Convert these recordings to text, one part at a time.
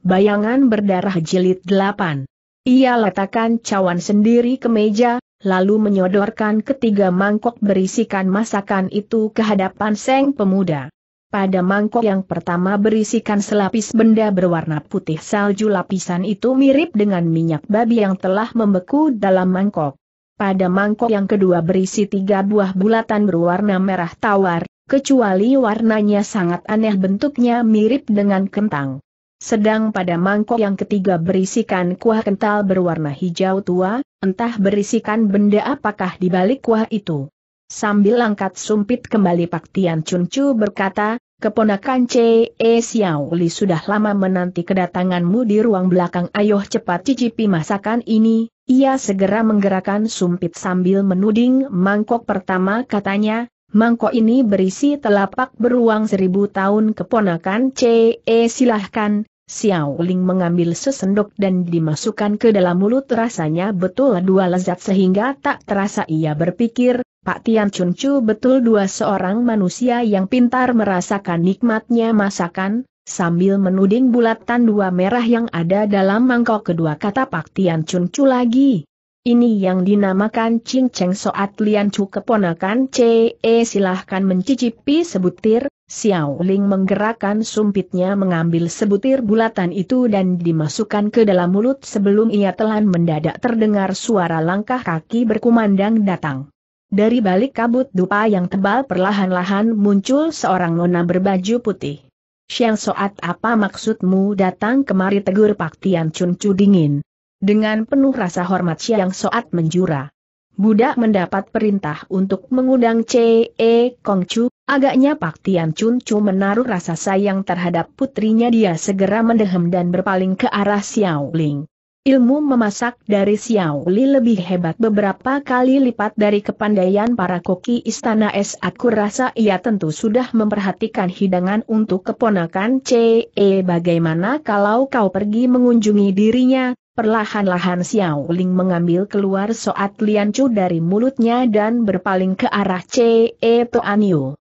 Bayangan berdarah jilid 8. Ia letakkan cawan sendiri ke meja, lalu menyodorkan ketiga mangkok berisikan masakan itu ke hadapan seng pemuda. Pada mangkok yang pertama berisikan selapis benda berwarna putih salju lapisan itu mirip dengan minyak babi yang telah membeku dalam mangkok. Pada mangkok yang kedua berisi tiga buah bulatan berwarna merah tawar, kecuali warnanya sangat aneh bentuknya mirip dengan kentang. Sedang pada mangkok yang ketiga berisikan kuah kental berwarna hijau tua, entah berisikan benda apakah di balik kuah itu. Sambil angkat sumpit kembali Pak Tian Chun Chu berkata, Keponakan C. E. Xiao Li sudah lama menanti kedatanganmu di ruang belakang ayo cepat cicipi masakan ini, ia segera menggerakkan sumpit sambil menuding mangkok pertama katanya, Mangkok ini berisi telapak beruang seribu tahun keponakan CE silahkan, Xiao Ling mengambil sesendok dan dimasukkan ke dalam mulut rasanya betul dua lezat sehingga tak terasa ia berpikir, Pak Tian Chun Chu betul dua seorang manusia yang pintar merasakan nikmatnya masakan, sambil menuding bulatan dua merah yang ada dalam mangkok kedua kata Pak Tian Chun Chu lagi. Ini yang dinamakan cinceng soat lian cu keponakan CE silahkan mencicipi sebutir, Xiao Ling menggerakkan sumpitnya mengambil sebutir bulatan itu dan dimasukkan ke dalam mulut sebelum ia telan mendadak terdengar suara langkah kaki berkumandang datang. Dari balik kabut dupa yang tebal perlahan-lahan muncul seorang nona berbaju putih. Siang soat apa maksudmu datang kemari tegur Pak Tian Chun Chu dingin. Dengan penuh rasa hormat Siang Soat menjura. Budak mendapat perintah untuk mengundang C.E. Kongcu, agaknya Pak Tian Chun Chu menaruh rasa sayang terhadap putrinya dia segera mendehem dan berpaling ke arah Xiao Ling. Ilmu memasak dari Xiao Li lebih hebat beberapa kali lipat dari kepandaian para koki istana es aku rasa ia tentu sudah memperhatikan hidangan untuk keponakan C.E. E. Bagaimana kalau kau pergi mengunjungi dirinya, Perlahan-lahan Xiao Ling mengambil keluar soat liancu dari mulutnya dan berpaling ke arah E. Toanio.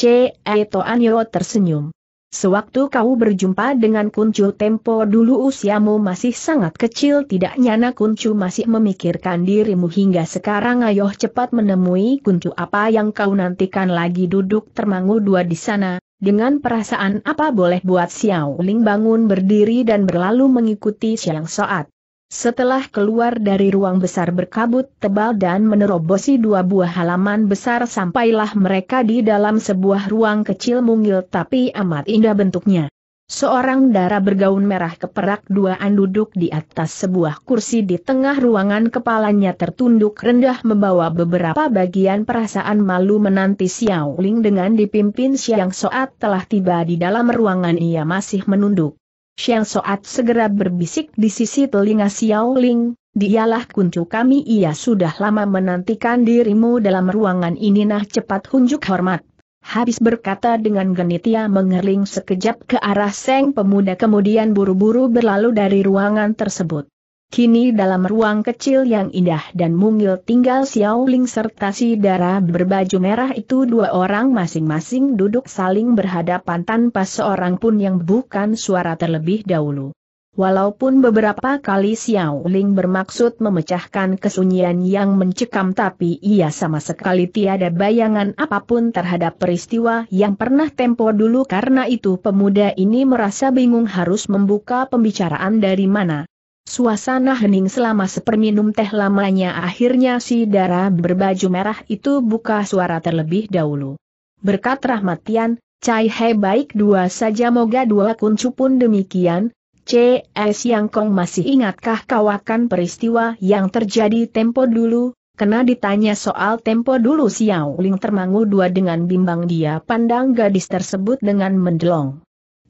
An e Toanio tersenyum. Sewaktu kau berjumpa dengan Kuncu Tempo dulu usiamu masih sangat kecil tidak nyana Kuncu masih memikirkan dirimu hingga sekarang ayoh cepat menemui Kuncu apa yang kau nantikan lagi duduk termangu dua di sana, dengan perasaan apa boleh buat Xiao Ling bangun berdiri dan berlalu mengikuti Siang Soat. Setelah keluar dari ruang besar berkabut tebal dan menerobosi dua buah halaman besar sampailah mereka di dalam sebuah ruang kecil mungil tapi amat indah bentuknya. Seorang darah bergaun merah keperak duaan duduk di atas sebuah kursi di tengah ruangan kepalanya tertunduk rendah membawa beberapa bagian perasaan malu menanti Xiao Ling dengan dipimpin Xiang Soat telah tiba di dalam ruangan ia masih menunduk. Xiang Soat segera berbisik di sisi telinga Xiao Ling, dialah kuncu kami ia sudah lama menantikan dirimu dalam ruangan ini nah cepat hunjuk hormat. Habis berkata dengan genit ia mengerling sekejap ke arah Seng Pemuda kemudian buru-buru berlalu dari ruangan tersebut. Kini dalam ruang kecil yang indah dan mungil tinggal Xiao Ling serta si darah berbaju merah itu dua orang masing-masing duduk saling berhadapan tanpa seorang pun yang bukan suara terlebih dahulu. Walaupun beberapa kali Xiao Ling bermaksud memecahkan kesunyian yang mencekam tapi ia sama sekali tiada bayangan apapun terhadap peristiwa yang pernah tempo dulu karena itu pemuda ini merasa bingung harus membuka pembicaraan dari mana. Suasana hening selama seperminum teh lamanya akhirnya si darah berbaju merah itu buka suara terlebih dahulu. Berkat rahmatian, Cai He baik dua saja moga dua kuncu pun demikian, CS Yang Kong masih ingatkah kawakan peristiwa yang terjadi tempo dulu? Kena ditanya soal tempo dulu Xiao Ling termangu dua dengan bimbang dia pandang gadis tersebut dengan mendelong.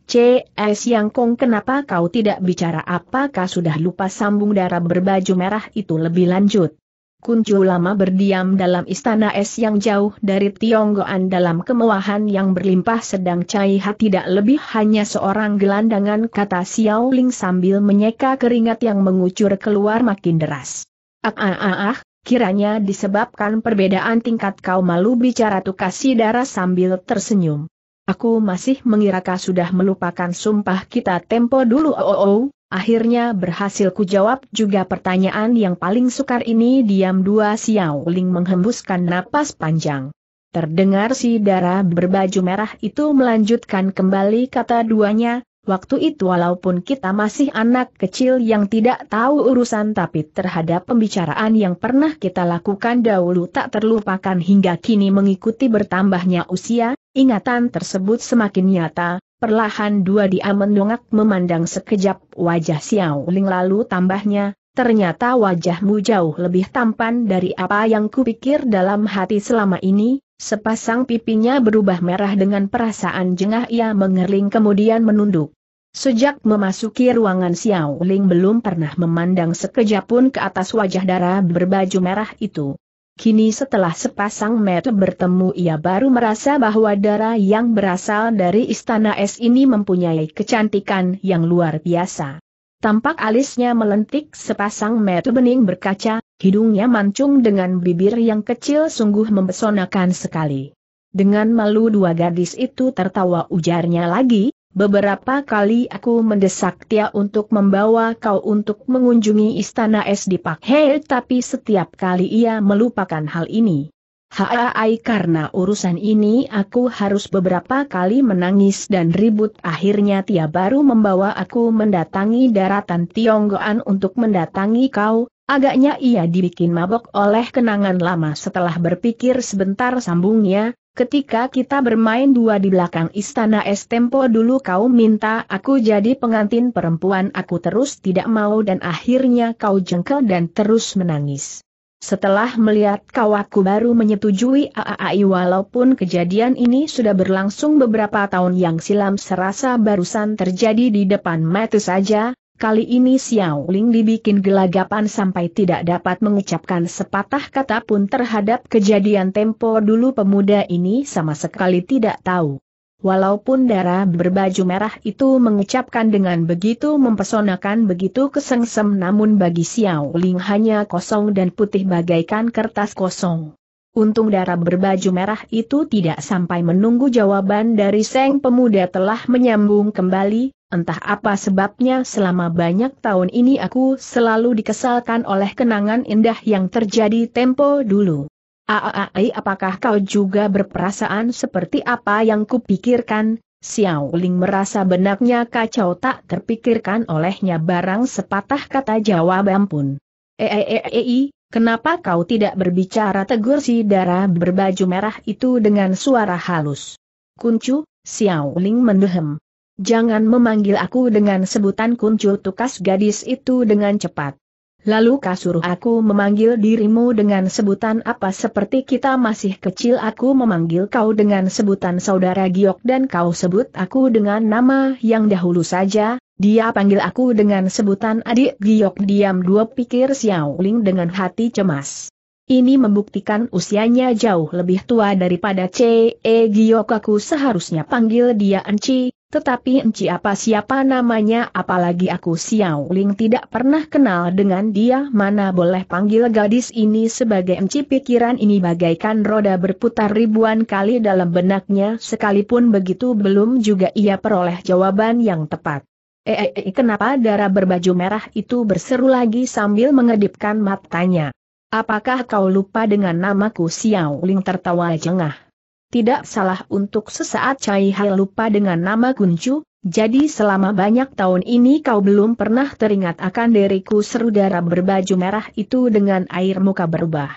CS Yang Kong kenapa kau tidak bicara apakah sudah lupa sambung darah berbaju merah itu lebih lanjut. Kuncu lama berdiam dalam istana es yang jauh dari Tionggoan dalam kemewahan yang berlimpah sedang Cai Ha tidak lebih hanya seorang gelandangan kata Xiao Ling sambil menyeka keringat yang mengucur keluar makin deras. Ah ah ah ah, kiranya disebabkan perbedaan tingkat kau malu bicara tukasi darah sambil tersenyum. Aku masih mengira kau sudah melupakan sumpah kita tempo dulu oh, oh, oh. Akhirnya berhasil ku jawab juga pertanyaan yang paling sukar ini diam dua Xiao Ling menghembuskan napas panjang. Terdengar si darah berbaju merah itu melanjutkan kembali kata duanya, waktu itu walaupun kita masih anak kecil yang tidak tahu urusan tapi terhadap pembicaraan yang pernah kita lakukan dahulu tak terlupakan hingga kini mengikuti bertambahnya usia, Ingatan tersebut semakin nyata, perlahan dua dia mendongak memandang sekejap wajah Xiao Ling lalu tambahnya, ternyata wajahmu jauh lebih tampan dari apa yang kupikir dalam hati selama ini, sepasang pipinya berubah merah dengan perasaan jengah ia mengerling kemudian menunduk. Sejak memasuki ruangan Xiao Ling belum pernah memandang sekejap pun ke atas wajah darah berbaju merah itu. Kini setelah sepasang mata bertemu ia baru merasa bahwa darah yang berasal dari istana es ini mempunyai kecantikan yang luar biasa. Tampak alisnya melentik sepasang mata bening berkaca, hidungnya mancung dengan bibir yang kecil sungguh mempesonakan sekali. Dengan malu dua gadis itu tertawa ujarnya lagi, Beberapa kali aku mendesak Tia untuk membawa kau untuk mengunjungi istana es di Pak Hei tapi setiap kali ia melupakan hal ini. Haai karena urusan ini aku harus beberapa kali menangis dan ribut akhirnya Tia baru membawa aku mendatangi daratan Tionggoan untuk mendatangi kau, agaknya ia dibikin mabok oleh kenangan lama setelah berpikir sebentar sambungnya, Ketika kita bermain dua di belakang istana es tempo dulu kau minta aku jadi pengantin perempuan aku terus tidak mau dan akhirnya kau jengkel dan terus menangis. Setelah melihat kau aku baru menyetujui AAI walaupun kejadian ini sudah berlangsung beberapa tahun yang silam serasa barusan terjadi di depan mata saja, Kali ini Xiao Ling dibikin gelagapan sampai tidak dapat mengucapkan sepatah kata pun terhadap kejadian tempo dulu pemuda ini sama sekali tidak tahu. Walaupun darah berbaju merah itu mengucapkan dengan begitu mempesonakan begitu kesengsem namun bagi Xiao Ling hanya kosong dan putih bagaikan kertas kosong. Untung darah berbaju merah itu tidak sampai menunggu jawaban dari Seng Pemuda telah menyambung kembali, Entah apa sebabnya selama banyak tahun ini aku selalu dikesalkan oleh kenangan indah yang terjadi tempo dulu. Aaai apakah kau juga berperasaan seperti apa yang kupikirkan? Xiao Ling merasa benaknya kacau tak terpikirkan olehnya barang sepatah kata jawaban pun. Eeeei, kenapa kau tidak berbicara tegur si darah berbaju merah itu dengan suara halus? Kuncu, Xiao Ling mendehem. Jangan memanggil aku dengan sebutan kuncu tukas gadis itu dengan cepat. Lalu kasuruh aku memanggil dirimu dengan sebutan apa seperti kita masih kecil aku memanggil kau dengan sebutan saudara Giok dan kau sebut aku dengan nama yang dahulu saja, dia panggil aku dengan sebutan adik Giok diam dua pikir Xiao Ling dengan hati cemas. Ini membuktikan usianya jauh lebih tua daripada C.E. Giok aku seharusnya panggil dia Enci, tetapi enci apa siapa namanya apalagi aku Xiao Ling tidak pernah kenal dengan dia mana boleh panggil gadis ini sebagai enci pikiran ini bagaikan roda berputar ribuan kali dalam benaknya sekalipun begitu belum juga ia peroleh jawaban yang tepat. Eh, eh, eh kenapa darah berbaju merah itu berseru lagi sambil mengedipkan matanya. Apakah kau lupa dengan namaku Xiao Ling tertawa jengah? tidak salah untuk sesaat Cai Hai lupa dengan nama Kuncu, jadi selama banyak tahun ini kau belum pernah teringat akan diriku seru darah berbaju merah itu dengan air muka berubah.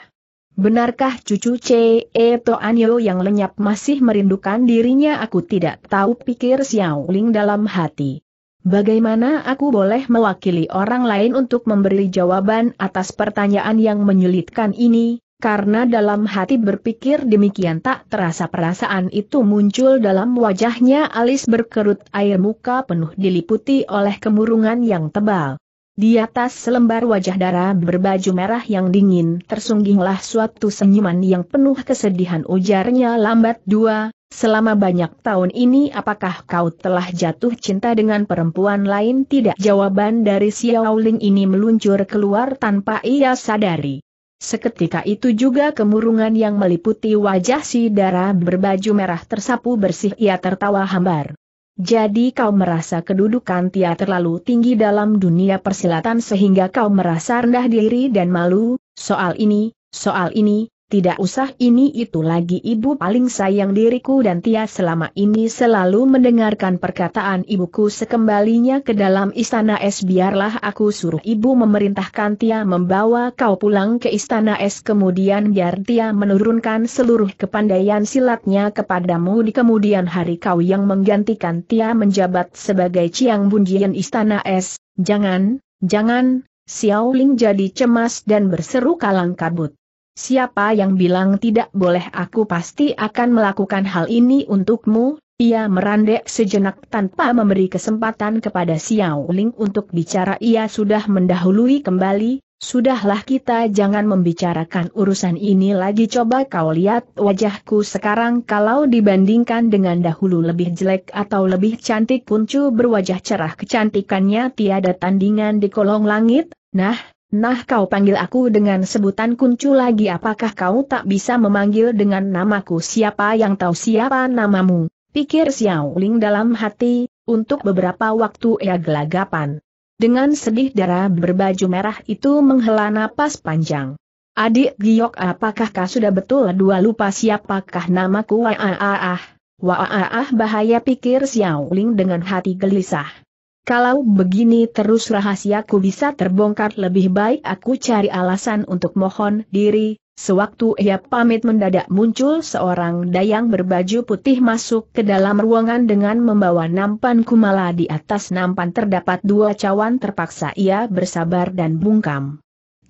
Benarkah cucu C. E. Toanyo yang lenyap masih merindukan dirinya aku tidak tahu pikir Xiao Ling dalam hati. Bagaimana aku boleh mewakili orang lain untuk memberi jawaban atas pertanyaan yang menyulitkan ini? Karena dalam hati berpikir demikian tak terasa perasaan itu muncul dalam wajahnya alis berkerut air muka penuh diliputi oleh kemurungan yang tebal. Di atas selembar wajah darah berbaju merah yang dingin tersungginglah suatu senyuman yang penuh kesedihan ujarnya lambat dua, selama banyak tahun ini apakah kau telah jatuh cinta dengan perempuan lain tidak? Jawaban dari Xiao Xiaoling ini meluncur keluar tanpa ia sadari. Seketika itu juga kemurungan yang meliputi wajah si darah berbaju merah tersapu bersih ia tertawa hambar. Jadi kau merasa kedudukan Tia terlalu tinggi dalam dunia persilatan sehingga kau merasa rendah diri dan malu, soal ini, soal ini, tidak usah ini itu lagi ibu paling sayang diriku dan Tia selama ini selalu mendengarkan perkataan ibuku sekembalinya ke dalam istana es biarlah aku suruh ibu memerintahkan Tia membawa kau pulang ke istana es kemudian biar Tia menurunkan seluruh kepandaian silatnya kepadamu di kemudian hari kau yang menggantikan Tia menjabat sebagai Ciang Bunjian istana es, jangan, jangan, Xiao Ling jadi cemas dan berseru kalang kabut siapa yang bilang tidak boleh aku pasti akan melakukan hal ini untukmu, ia merandek sejenak tanpa memberi kesempatan kepada Xiao Ling untuk bicara ia sudah mendahului kembali, Sudahlah kita jangan membicarakan urusan ini lagi coba kau lihat wajahku sekarang kalau dibandingkan dengan dahulu lebih jelek atau lebih cantik puncu berwajah cerah kecantikannya tiada tandingan di kolong langit, nah, Nah kau panggil aku dengan sebutan kuncu lagi apakah kau tak bisa memanggil dengan namaku siapa yang tahu siapa namamu, pikir Xiao Ling dalam hati, untuk beberapa waktu ia gelagapan. Dengan sedih darah berbaju merah itu menghela napas panjang. Adik Giok apakah kau sudah betul dua lupa siapakah namaku waaah, ah, ah, waaah ah, bahaya pikir Xiao Ling dengan hati gelisah. Kalau begini terus rahasiaku bisa terbongkar lebih baik aku cari alasan untuk mohon diri, Sewaktu ia pamit mendadak muncul seorang dayang berbaju putih masuk ke dalam ruangan dengan membawa nampan kumala di atas nampan terdapat dua cawan terpaksa ia bersabar dan bungkam.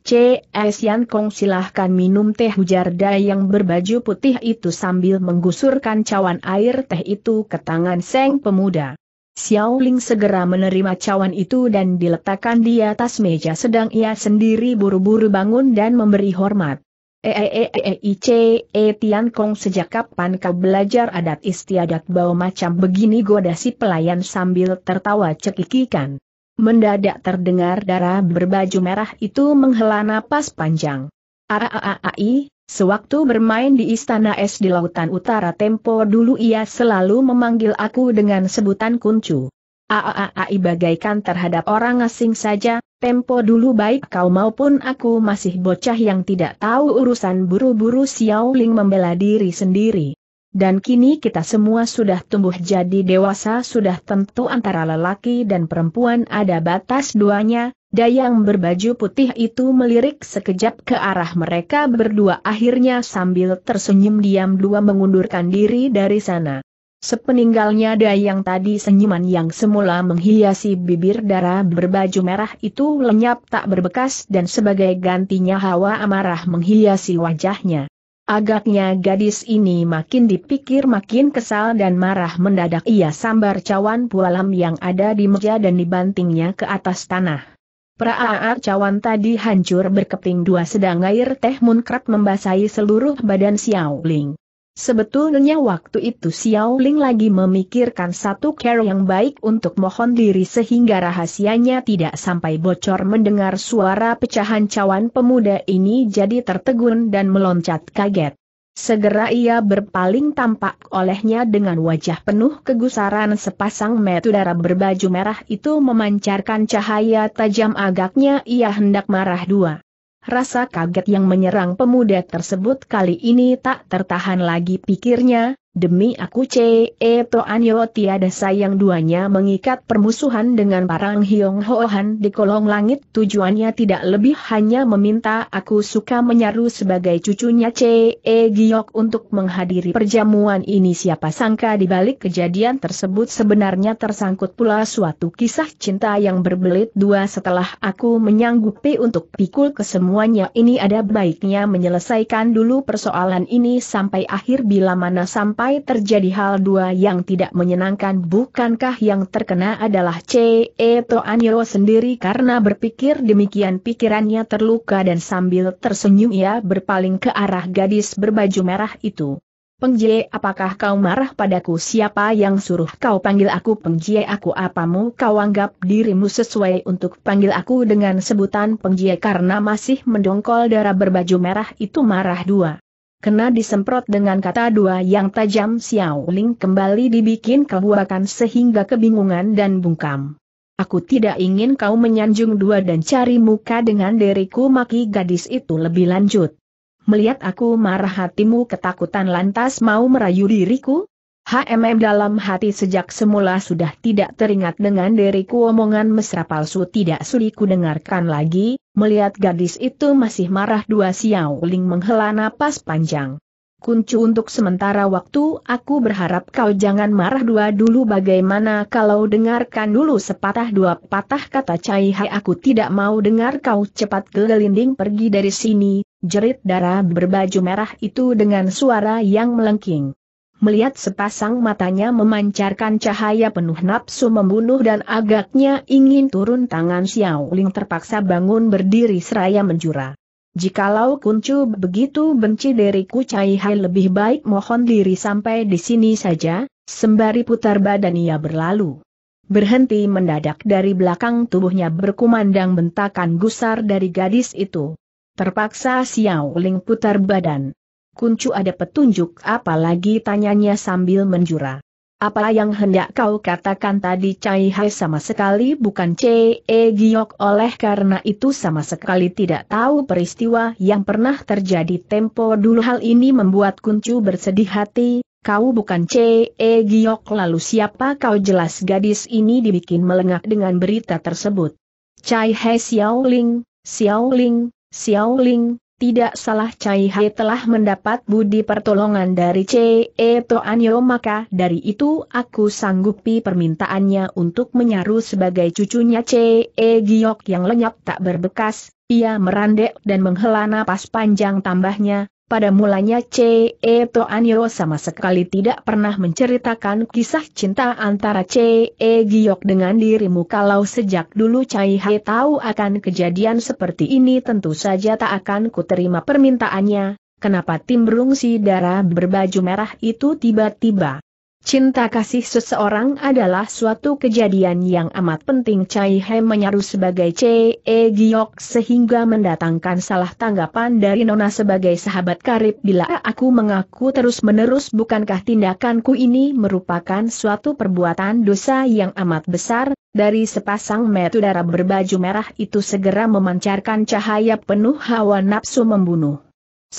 C.S. Yan Kong silahkan minum teh hujar dayang berbaju putih itu sambil menggusurkan cawan air teh itu ke tangan Seng Pemuda. Xiaoling segera menerima cawan itu dan diletakkan di atas meja sedang ia sendiri buru-buru bangun dan memberi hormat. Ee eh, eh, eh, e Tian Kong sejak kapan kau belajar adat istiadat bau macam begini goda si pelayan sambil tertawa cekikikan. Mendadak terdengar darah berbaju merah itu menghela napas panjang. Aaaai, Sewaktu bermain di istana es di lautan utara Tempo dulu ia selalu memanggil aku dengan sebutan kuncu. Aaai bagaikan terhadap orang asing saja, Tempo dulu baik kau maupun aku masih bocah yang tidak tahu urusan buru-buru ling membela diri sendiri. Dan kini kita semua sudah tumbuh jadi dewasa sudah tentu antara lelaki dan perempuan ada batas duanya, dayang berbaju putih itu melirik sekejap ke arah mereka berdua akhirnya sambil tersenyum diam dua mengundurkan diri dari sana. Sepeninggalnya dayang tadi senyuman yang semula menghiasi bibir darah berbaju merah itu lenyap tak berbekas dan sebagai gantinya hawa amarah menghiasi wajahnya. Agaknya gadis ini makin dipikir makin kesal dan marah mendadak ia sambar cawan pualam yang ada di meja dan dibantingnya ke atas tanah. Praaar cawan tadi hancur berkeping dua sedang air teh munkrat membasahi seluruh badan Xiao Ling. Sebetulnya waktu itu Xiao Ling lagi memikirkan satu cara yang baik untuk mohon diri sehingga rahasianya tidak sampai bocor mendengar suara pecahan cawan pemuda ini jadi tertegun dan meloncat kaget. Segera ia berpaling tampak olehnya dengan wajah penuh kegusaran sepasang metudara berbaju merah itu memancarkan cahaya tajam agaknya ia hendak marah dua. Rasa kaget yang menyerang pemuda tersebut kali ini tak tertahan lagi pikirnya, Demi aku Ce To Anyo tiada sayang duanya mengikat permusuhan dengan parang Hiong Hohan di kolong langit tujuannya tidak lebih hanya meminta aku suka menyaru sebagai cucunya Ce Giok untuk menghadiri perjamuan ini siapa sangka di balik kejadian tersebut sebenarnya tersangkut pula suatu kisah cinta yang berbelit dua setelah aku menyanggupi untuk pikul kesemuanya ini ada baiknya menyelesaikan dulu persoalan ini sampai akhir bila mana sampai sampai terjadi hal dua yang tidak menyenangkan bukankah yang terkena adalah Ce E. Toaniro sendiri karena berpikir demikian pikirannya terluka dan sambil tersenyum ia berpaling ke arah gadis berbaju merah itu. Pengjie apakah kau marah padaku siapa yang suruh kau panggil aku pengjie aku apamu kau anggap dirimu sesuai untuk panggil aku dengan sebutan pengjie karena masih mendongkol darah berbaju merah itu marah dua kena disemprot dengan kata dua yang tajam Xiao Ling kembali dibikin kebuakan sehingga kebingungan dan bungkam. Aku tidak ingin kau menyanjung dua dan cari muka dengan diriku maki gadis itu lebih lanjut. Melihat aku marah hatimu ketakutan lantas mau merayu diriku? HMM dalam hati sejak semula sudah tidak teringat dengan diriku omongan mesra palsu tidak sulit ku dengarkan lagi, melihat gadis itu masih marah dua siau ling menghela napas panjang. Kuncu untuk sementara waktu aku berharap kau jangan marah dua dulu bagaimana kalau dengarkan dulu sepatah dua patah kata Cai Hai aku tidak mau dengar kau cepat ke gelinding pergi dari sini, jerit darah berbaju merah itu dengan suara yang melengking melihat sepasang matanya memancarkan cahaya penuh nafsu membunuh dan agaknya ingin turun tangan Xiao Ling terpaksa bangun berdiri seraya menjura. Jikalau kuncu begitu benci diriku Cai Hai lebih baik mohon diri sampai di sini saja, sembari putar badan ia berlalu. Berhenti mendadak dari belakang tubuhnya berkumandang bentakan gusar dari gadis itu. Terpaksa Xiao Ling putar badan. Kuncu ada petunjuk apalagi tanyanya sambil menjura. Apa yang hendak kau katakan tadi Cai Hai sama sekali bukan Ce Giok oleh karena itu sama sekali tidak tahu peristiwa yang pernah terjadi tempo dulu hal ini membuat Kuncu bersedih hati, kau bukan Ce Giok lalu siapa kau jelas gadis ini dibikin melengak dengan berita tersebut. Cai Hai Xiaoling, Xiaoling, Xiaoling, tidak salah Cai Hai telah mendapat budi pertolongan dari C.E. Toanyo maka dari itu aku sanggupi permintaannya untuk menyaru sebagai cucunya C.E. E Giok yang lenyap tak berbekas, ia merandek dan menghela napas panjang tambahnya, pada mulanya C.E. Toanyo sama sekali tidak pernah menceritakan kisah cinta antara C.E. Giok dengan dirimu kalau sejak dulu Cai Hai tahu akan kejadian seperti ini tentu saja tak akan kuterima permintaannya, kenapa timbrung si darah berbaju merah itu tiba-tiba Cinta kasih seseorang adalah suatu kejadian yang amat penting Chai He menyaru sebagai C.E. E Giok sehingga mendatangkan salah tanggapan dari Nona sebagai sahabat karib bila aku mengaku terus-menerus bukankah tindakanku ini merupakan suatu perbuatan dosa yang amat besar, dari sepasang metudara berbaju merah itu segera memancarkan cahaya penuh hawa nafsu membunuh.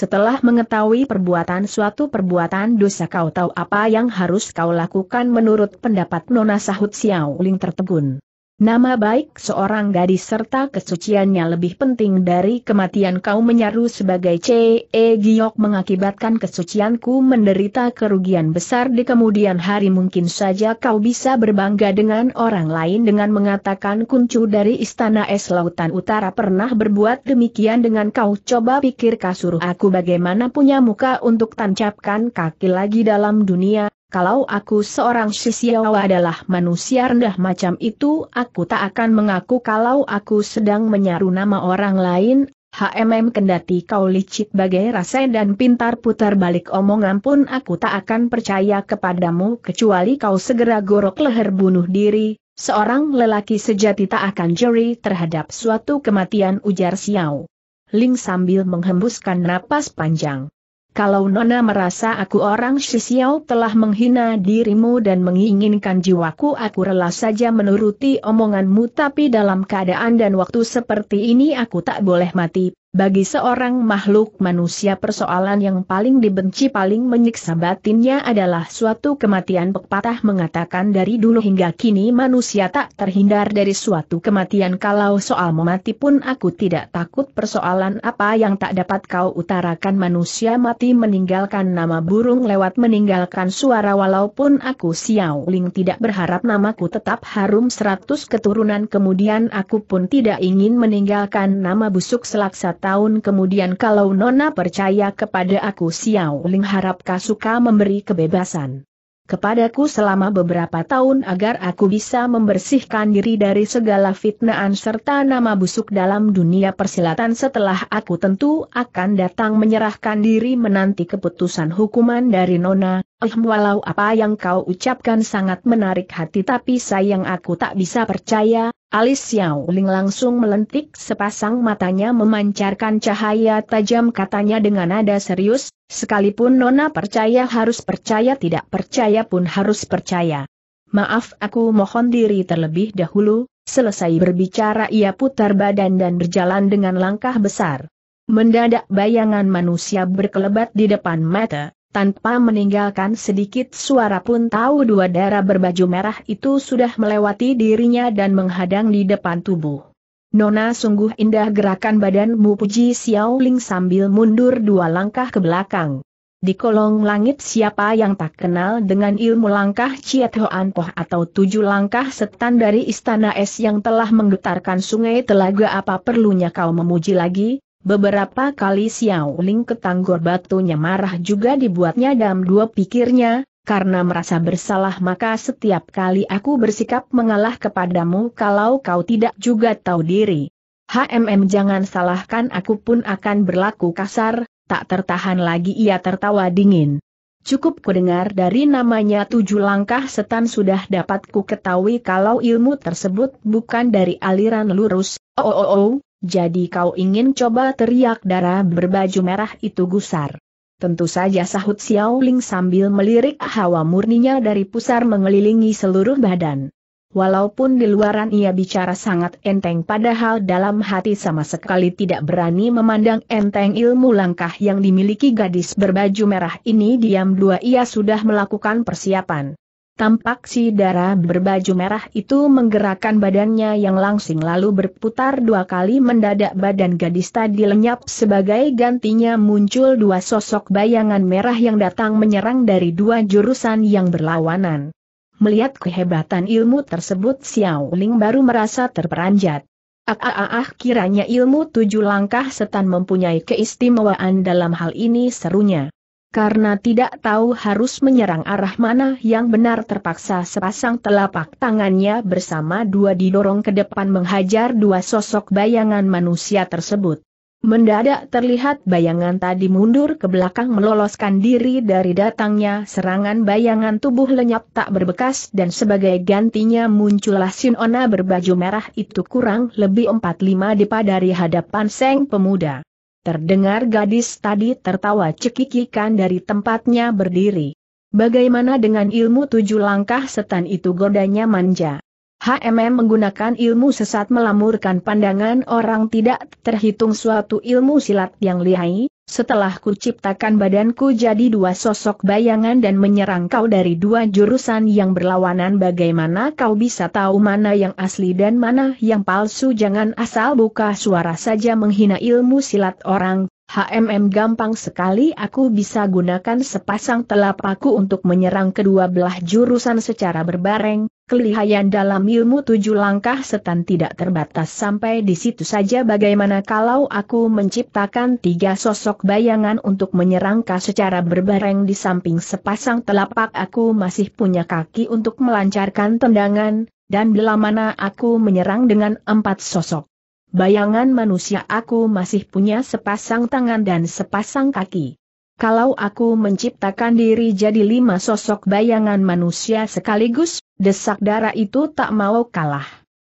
Setelah mengetahui perbuatan suatu perbuatan dosa kau tahu apa yang harus kau lakukan menurut pendapat Nona Sahut Xiao Ling tertegun. Nama baik seorang gadis serta kesuciannya lebih penting dari kematian kau menyaru sebagai C.E. Giok mengakibatkan kesucianku menderita kerugian besar di kemudian hari mungkin saja kau bisa berbangga dengan orang lain dengan mengatakan kuncu dari istana es lautan utara pernah berbuat demikian dengan kau coba pikir kasur aku bagaimana punya muka untuk tancapkan kaki lagi dalam dunia kalau aku seorang Shishiawa adalah manusia rendah macam itu, aku tak akan mengaku kalau aku sedang menyaru nama orang lain, HMM kendati kau licik bagai rasa dan pintar putar balik omongan pun aku tak akan percaya kepadamu kecuali kau segera gorok leher bunuh diri, seorang lelaki sejati tak akan jeri terhadap suatu kematian ujar Xiao. Ling sambil menghembuskan napas panjang. Kalau Nona merasa aku orang Shisiao telah menghina dirimu dan menginginkan jiwaku aku rela saja menuruti omonganmu tapi dalam keadaan dan waktu seperti ini aku tak boleh mati bagi seorang makhluk manusia persoalan yang paling dibenci paling menyiksa batinnya adalah suatu kematian pepatah mengatakan dari dulu hingga kini manusia tak terhindar dari suatu kematian kalau soal mati pun aku tidak takut persoalan apa yang tak dapat kau utarakan manusia mati meninggalkan nama burung lewat meninggalkan suara walaupun aku Xiao Ling tidak berharap namaku tetap harum seratus keturunan kemudian aku pun tidak ingin meninggalkan nama busuk selaksat tahun kemudian kalau Nona percaya kepada aku Xiao Ling harap Kasuka memberi kebebasan kepadaku selama beberapa tahun agar aku bisa membersihkan diri dari segala fitnaan serta nama busuk dalam dunia persilatan setelah aku tentu akan datang menyerahkan diri menanti keputusan hukuman dari Nona, Eh walau apa yang kau ucapkan sangat menarik hati tapi sayang aku tak bisa percaya, alis Xiao Ling langsung melentik sepasang matanya memancarkan cahaya tajam katanya dengan nada serius, sekalipun Nona percaya harus percaya tidak percaya pun harus percaya. Maaf aku mohon diri terlebih dahulu, selesai berbicara ia putar badan dan berjalan dengan langkah besar. Mendadak bayangan manusia berkelebat di depan mata, tanpa meninggalkan sedikit suara pun tahu dua darah berbaju merah itu sudah melewati dirinya dan menghadang di depan tubuh. Nona sungguh indah gerakan badanmu puji Xiao Ling sambil mundur dua langkah ke belakang. Di kolong langit siapa yang tak kenal dengan ilmu langkah Ciet Hoan Poh atau tujuh langkah setan dari istana es yang telah menggetarkan sungai telaga apa perlunya kau memuji lagi, Beberapa kali Xiao Ling ketanggor batunya marah juga dibuatnya dalam dua pikirnya, karena merasa bersalah maka setiap kali aku bersikap mengalah kepadamu kalau kau tidak juga tahu diri. HMM jangan salahkan aku pun akan berlaku kasar, tak tertahan lagi ia tertawa dingin. Cukup kudengar dari namanya tujuh langkah setan sudah dapat ku ketahui kalau ilmu tersebut bukan dari aliran lurus, oh oh oh, oh. Jadi kau ingin coba teriak darah berbaju merah itu gusar. Tentu saja sahut Xiao Ling sambil melirik hawa murninya dari pusar mengelilingi seluruh badan. Walaupun di luaran ia bicara sangat enteng padahal dalam hati sama sekali tidak berani memandang enteng ilmu langkah yang dimiliki gadis berbaju merah ini diam dua ia sudah melakukan persiapan. Tampak si darah berbaju merah itu menggerakkan badannya yang langsing lalu berputar dua kali mendadak badan gadis tadi lenyap sebagai gantinya muncul dua sosok bayangan merah yang datang menyerang dari dua jurusan yang berlawanan. Melihat kehebatan ilmu tersebut Xiao Ling baru merasa terperanjat. Ah, ah, ah, ah kiranya ilmu tujuh langkah setan mempunyai keistimewaan dalam hal ini serunya karena tidak tahu harus menyerang arah mana yang benar terpaksa sepasang telapak tangannya bersama dua didorong ke depan menghajar dua sosok bayangan manusia tersebut. Mendadak terlihat bayangan tadi mundur ke belakang meloloskan diri dari datangnya serangan bayangan tubuh lenyap tak berbekas dan sebagai gantinya muncullah Sinona berbaju merah itu kurang lebih 45 depa dari hadapan Seng Pemuda. Terdengar gadis tadi tertawa cekikikan dari tempatnya berdiri. Bagaimana dengan ilmu tujuh langkah setan itu godanya manja? HMM menggunakan ilmu sesat melamurkan pandangan orang tidak terhitung suatu ilmu silat yang lihai, setelah ku ciptakan badanku jadi dua sosok bayangan dan menyerang kau dari dua jurusan yang berlawanan bagaimana kau bisa tahu mana yang asli dan mana yang palsu jangan asal buka suara saja menghina ilmu silat orang, HMM gampang sekali aku bisa gunakan sepasang telapaku untuk menyerang kedua belah jurusan secara berbareng, Kelihayan dalam ilmu tujuh langkah setan tidak terbatas sampai di situ saja bagaimana kalau aku menciptakan tiga sosok bayangan untuk menyerangka secara berbareng di samping sepasang telapak aku masih punya kaki untuk melancarkan tendangan, dan bila mana aku menyerang dengan empat sosok. Bayangan manusia aku masih punya sepasang tangan dan sepasang kaki. Kalau aku menciptakan diri jadi lima sosok bayangan manusia sekaligus, desak darah itu tak mau kalah.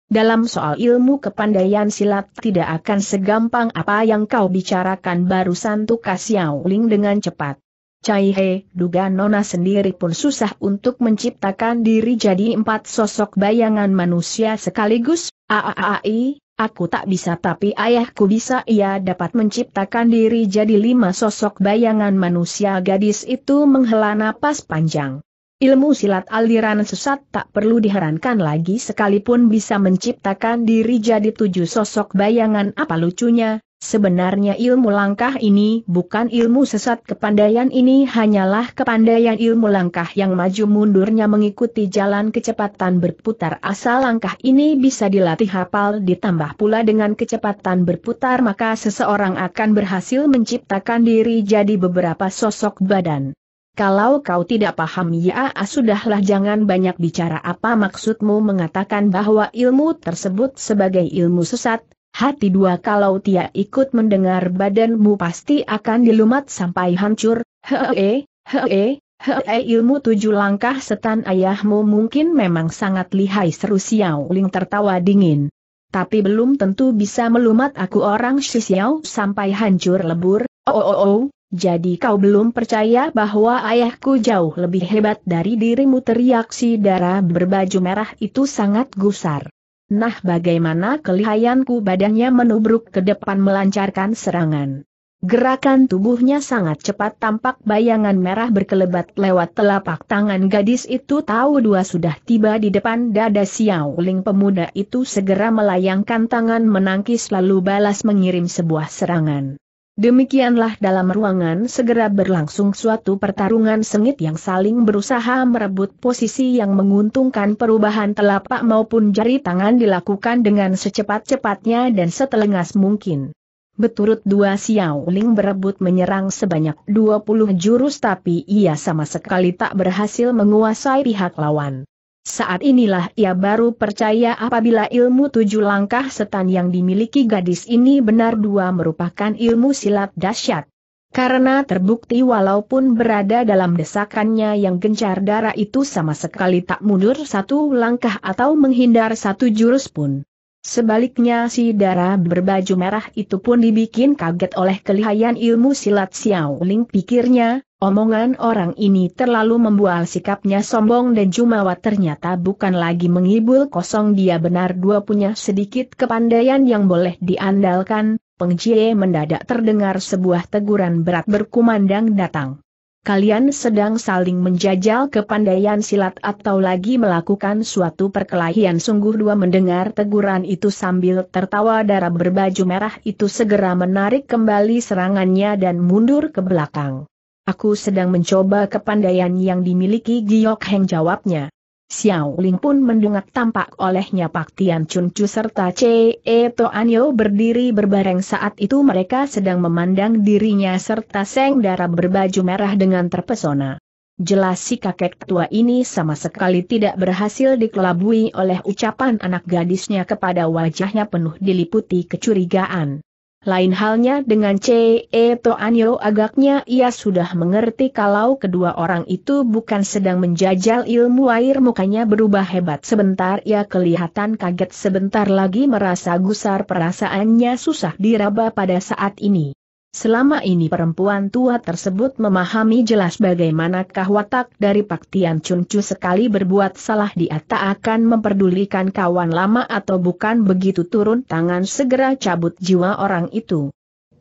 Dalam soal ilmu kepandaian silat tidak akan segampang apa yang kau bicarakan barusan tukas Yao Ling dengan cepat. Cai He, duga Nona sendiri pun susah untuk menciptakan diri jadi empat sosok bayangan manusia sekaligus, aaai, aku tak bisa tapi ayahku bisa ia dapat menciptakan diri jadi lima sosok bayangan manusia gadis itu menghela napas panjang. Ilmu silat aliran sesat tak perlu diherankan lagi sekalipun bisa menciptakan diri jadi tujuh sosok bayangan apa lucunya, sebenarnya ilmu langkah ini bukan ilmu sesat kepandaian ini hanyalah kepandaian ilmu langkah yang maju mundurnya mengikuti jalan kecepatan berputar asal langkah ini bisa dilatih hafal ditambah pula dengan kecepatan berputar maka seseorang akan berhasil menciptakan diri jadi beberapa sosok badan. Kalau kau tidak paham ya ah, sudahlah jangan banyak bicara apa maksudmu mengatakan bahwa ilmu tersebut sebagai ilmu sesat, hati dua kalau dia ikut mendengar badanmu pasti akan dilumat sampai hancur, hee, hee, hee ilmu tujuh langkah setan ayahmu mungkin memang sangat lihai seru Xiao Ling tertawa dingin. Tapi belum tentu bisa melumat aku orang Xiao sampai hancur lebur, oh oh oh, oh. Jadi kau belum percaya bahwa ayahku jauh lebih hebat dari dirimu teriak si darah berbaju merah itu sangat gusar. Nah bagaimana kelihayanku badannya menubruk ke depan melancarkan serangan. Gerakan tubuhnya sangat cepat tampak bayangan merah berkelebat lewat telapak tangan gadis itu tahu dua sudah tiba di depan dada Xiao Ling pemuda itu segera melayangkan tangan menangkis lalu balas mengirim sebuah serangan. Demikianlah dalam ruangan segera berlangsung suatu pertarungan sengit yang saling berusaha merebut posisi yang menguntungkan perubahan telapak maupun jari tangan dilakukan dengan secepat-cepatnya dan setelengas mungkin. Beturut dua Xiaoling berebut menyerang sebanyak 20 jurus tapi ia sama sekali tak berhasil menguasai pihak lawan. Saat inilah ia baru percaya apabila ilmu tujuh langkah setan yang dimiliki gadis ini benar dua merupakan ilmu silat dahsyat. Karena terbukti walaupun berada dalam desakannya yang gencar darah itu sama sekali tak mundur satu langkah atau menghindar satu jurus pun. Sebaliknya si darah berbaju merah itu pun dibikin kaget oleh kelihayan ilmu silat Xiao Ling pikirnya, Omongan orang ini terlalu membual sikapnya sombong dan jumawa ternyata bukan lagi mengibul kosong dia benar dua punya sedikit kepandaian yang boleh diandalkan, Pengjie mendadak terdengar sebuah teguran berat berkumandang datang. Kalian sedang saling menjajal kepandaian silat atau lagi melakukan suatu perkelahian sungguh dua mendengar teguran itu sambil tertawa darah berbaju merah itu segera menarik kembali serangannya dan mundur ke belakang. Aku sedang mencoba kepandaian yang dimiliki Giok Heng jawabnya. Xiao Ling pun mendongak tampak olehnya Pak Tian Chun Chu serta Ce To Anyo berdiri berbareng saat itu mereka sedang memandang dirinya serta Seng Dara berbaju merah dengan terpesona. Jelas si kakek tua ini sama sekali tidak berhasil dikelabui oleh ucapan anak gadisnya kepada wajahnya penuh diliputi kecurigaan. Lain halnya dengan C. E. Toanyo agaknya ia sudah mengerti kalau kedua orang itu bukan sedang menjajal ilmu air mukanya berubah hebat sebentar ia kelihatan kaget sebentar lagi merasa gusar perasaannya susah diraba pada saat ini. Selama ini perempuan tua tersebut memahami jelas bagaimanakah watak dari Pak Tian Chun Chu sekali berbuat salah dia tak akan memperdulikan kawan lama atau bukan begitu turun tangan segera cabut jiwa orang itu.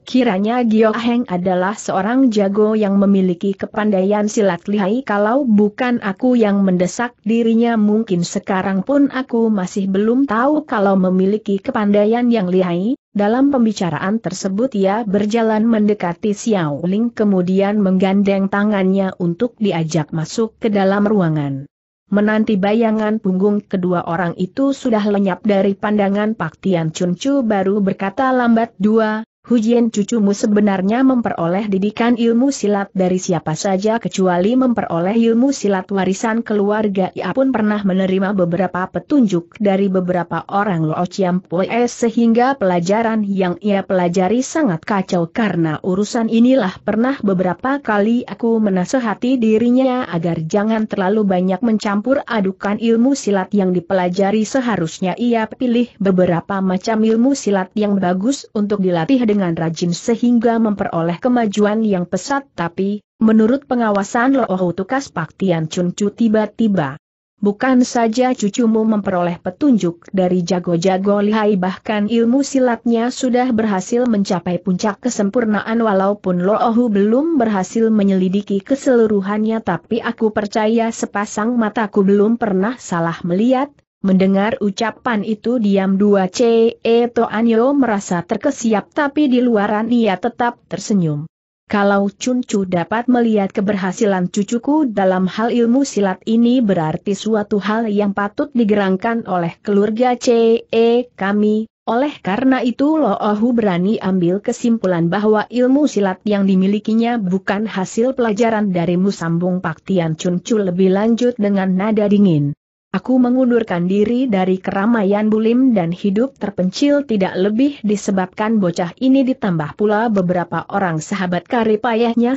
Kiranya Gio Heng adalah seorang jago yang memiliki kepandaian silat lihai kalau bukan aku yang mendesak dirinya mungkin sekarang pun aku masih belum tahu kalau memiliki kepandaian yang lihai. Dalam pembicaraan tersebut ia berjalan mendekati Xiao Ling kemudian menggandeng tangannya untuk diajak masuk ke dalam ruangan. Menanti bayangan punggung kedua orang itu sudah lenyap dari pandangan Pak Tian Chun Chu baru berkata lambat dua, Hujian cucumu sebenarnya memperoleh didikan ilmu silat dari siapa saja kecuali memperoleh ilmu silat warisan keluarga. Ia pun pernah menerima beberapa petunjuk dari beberapa orang Lo Chiampoe sehingga pelajaran yang ia pelajari sangat kacau karena urusan inilah pernah beberapa kali aku menasehati dirinya agar jangan terlalu banyak mencampur adukan ilmu silat yang dipelajari seharusnya ia pilih beberapa macam ilmu silat yang bagus untuk dilatih dengan dengan rajin sehingga memperoleh kemajuan yang pesat tapi, menurut pengawasan Loohu Tukas Pak Tian Chun Chu tiba-tiba. Bukan saja cucumu memperoleh petunjuk dari jago-jago lihai bahkan ilmu silatnya sudah berhasil mencapai puncak kesempurnaan walaupun Loohu belum berhasil menyelidiki keseluruhannya tapi aku percaya sepasang mataku belum pernah salah melihat, Mendengar ucapan itu diam dua C. E. Toanyo merasa terkesiap tapi di luaran ia tetap tersenyum. Kalau Cuncu dapat melihat keberhasilan cucuku dalam hal ilmu silat ini berarti suatu hal yang patut digerangkan oleh keluarga C. E. kami. Oleh karena itu Ohu berani ambil kesimpulan bahwa ilmu silat yang dimilikinya bukan hasil pelajaran dari Musambung Paktian Cuncu lebih lanjut dengan nada dingin. Aku mengundurkan diri dari keramaian bulim dan hidup terpencil tidak lebih disebabkan bocah ini ditambah pula beberapa orang sahabat karib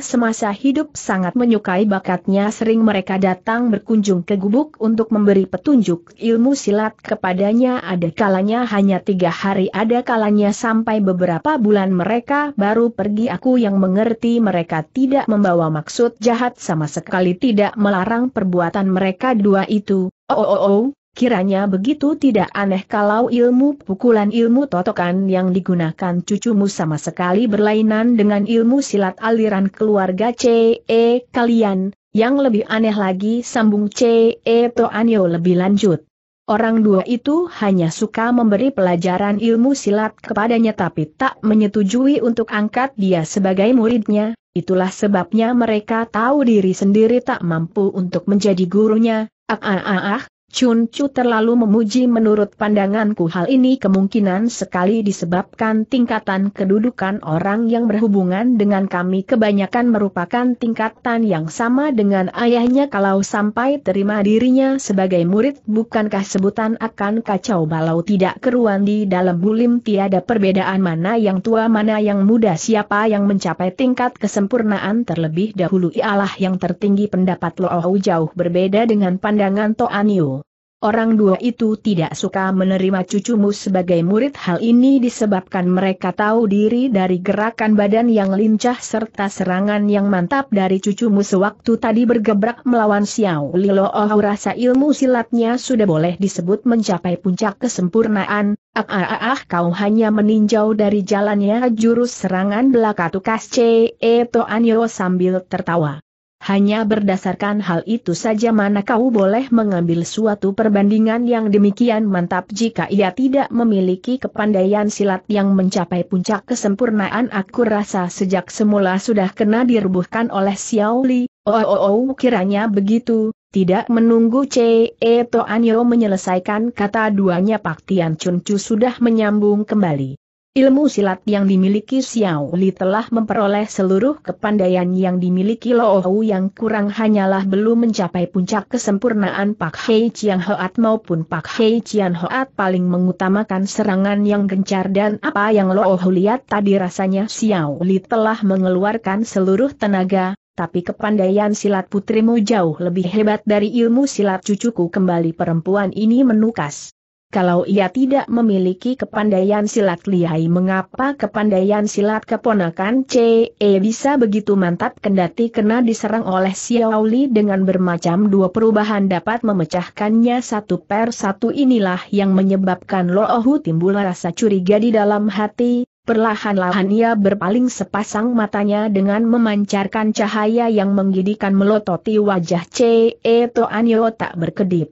semasa hidup sangat menyukai bakatnya sering mereka datang berkunjung ke gubuk untuk memberi petunjuk ilmu silat kepadanya ada kalanya hanya tiga hari ada kalanya sampai beberapa bulan mereka baru pergi aku yang mengerti mereka tidak membawa maksud jahat sama sekali tidak melarang perbuatan mereka dua itu Oh, oh, oh, kiranya begitu tidak aneh kalau ilmu pukulan ilmu totokan yang digunakan cucumu sama sekali berlainan dengan ilmu silat aliran keluarga CE kalian, yang lebih aneh lagi sambung CE Toanyo lebih lanjut. Orang dua itu hanya suka memberi pelajaran ilmu silat kepadanya tapi tak menyetujui untuk angkat dia sebagai muridnya, Itulah sebabnya mereka tahu diri sendiri tak mampu untuk menjadi gurunya, un, un, un, Chun Chu terlalu memuji menurut pandanganku hal ini kemungkinan sekali disebabkan tingkatan kedudukan orang yang berhubungan dengan kami kebanyakan merupakan tingkatan yang sama dengan ayahnya kalau sampai terima dirinya sebagai murid bukankah sebutan akan kacau balau tidak keruan di dalam bulim tiada perbedaan mana yang tua mana yang muda siapa yang mencapai tingkat kesempurnaan terlebih dahulu ialah yang tertinggi pendapat Lo jauh berbeda dengan pandangan Toanio. Orang dua itu tidak suka menerima cucumu sebagai murid hal ini disebabkan mereka tahu diri dari gerakan badan yang lincah serta serangan yang mantap dari cucumu sewaktu tadi bergebrak melawan Xiao Lilo Oh rasa ilmu silatnya sudah boleh disebut mencapai puncak kesempurnaan, ah ah ah, ah kau hanya meninjau dari jalannya jurus serangan belaka tukas C.E. Toanyo sambil tertawa. Hanya berdasarkan hal itu saja mana kau boleh mengambil suatu perbandingan yang demikian mantap jika ia tidak memiliki kepandaian silat yang mencapai puncak kesempurnaan aku rasa sejak semula sudah kena dirubuhkan oleh Xiao Li, oh, oh, oh kiranya begitu, tidak menunggu Ce Toanyo menyelesaikan kata duanya Pak Tian Chun Chu sudah menyambung kembali. Ilmu silat yang dimiliki Xiao Li telah memperoleh seluruh kepandaian yang dimiliki Lo Hu yang kurang hanyalah belum mencapai puncak kesempurnaan Pak Hei Chiang Hoat maupun Pak Hei Chiang Hoat paling mengutamakan serangan yang gencar dan apa yang Lo Hu lihat tadi rasanya Xiao Li telah mengeluarkan seluruh tenaga, tapi kepandaian silat putrimu jauh lebih hebat dari ilmu silat cucuku kembali perempuan ini menukas. Kalau ia tidak memiliki kepandaian silat lihai mengapa kepandaian silat keponakan CE bisa begitu mantap kendati kena diserang oleh Xiaoli dengan bermacam dua perubahan dapat memecahkannya satu per satu inilah yang menyebabkan Ohu timbul rasa curiga di dalam hati, perlahan-lahan ia berpaling sepasang matanya dengan memancarkan cahaya yang menggidikan melototi wajah CE Toanyo tak berkedip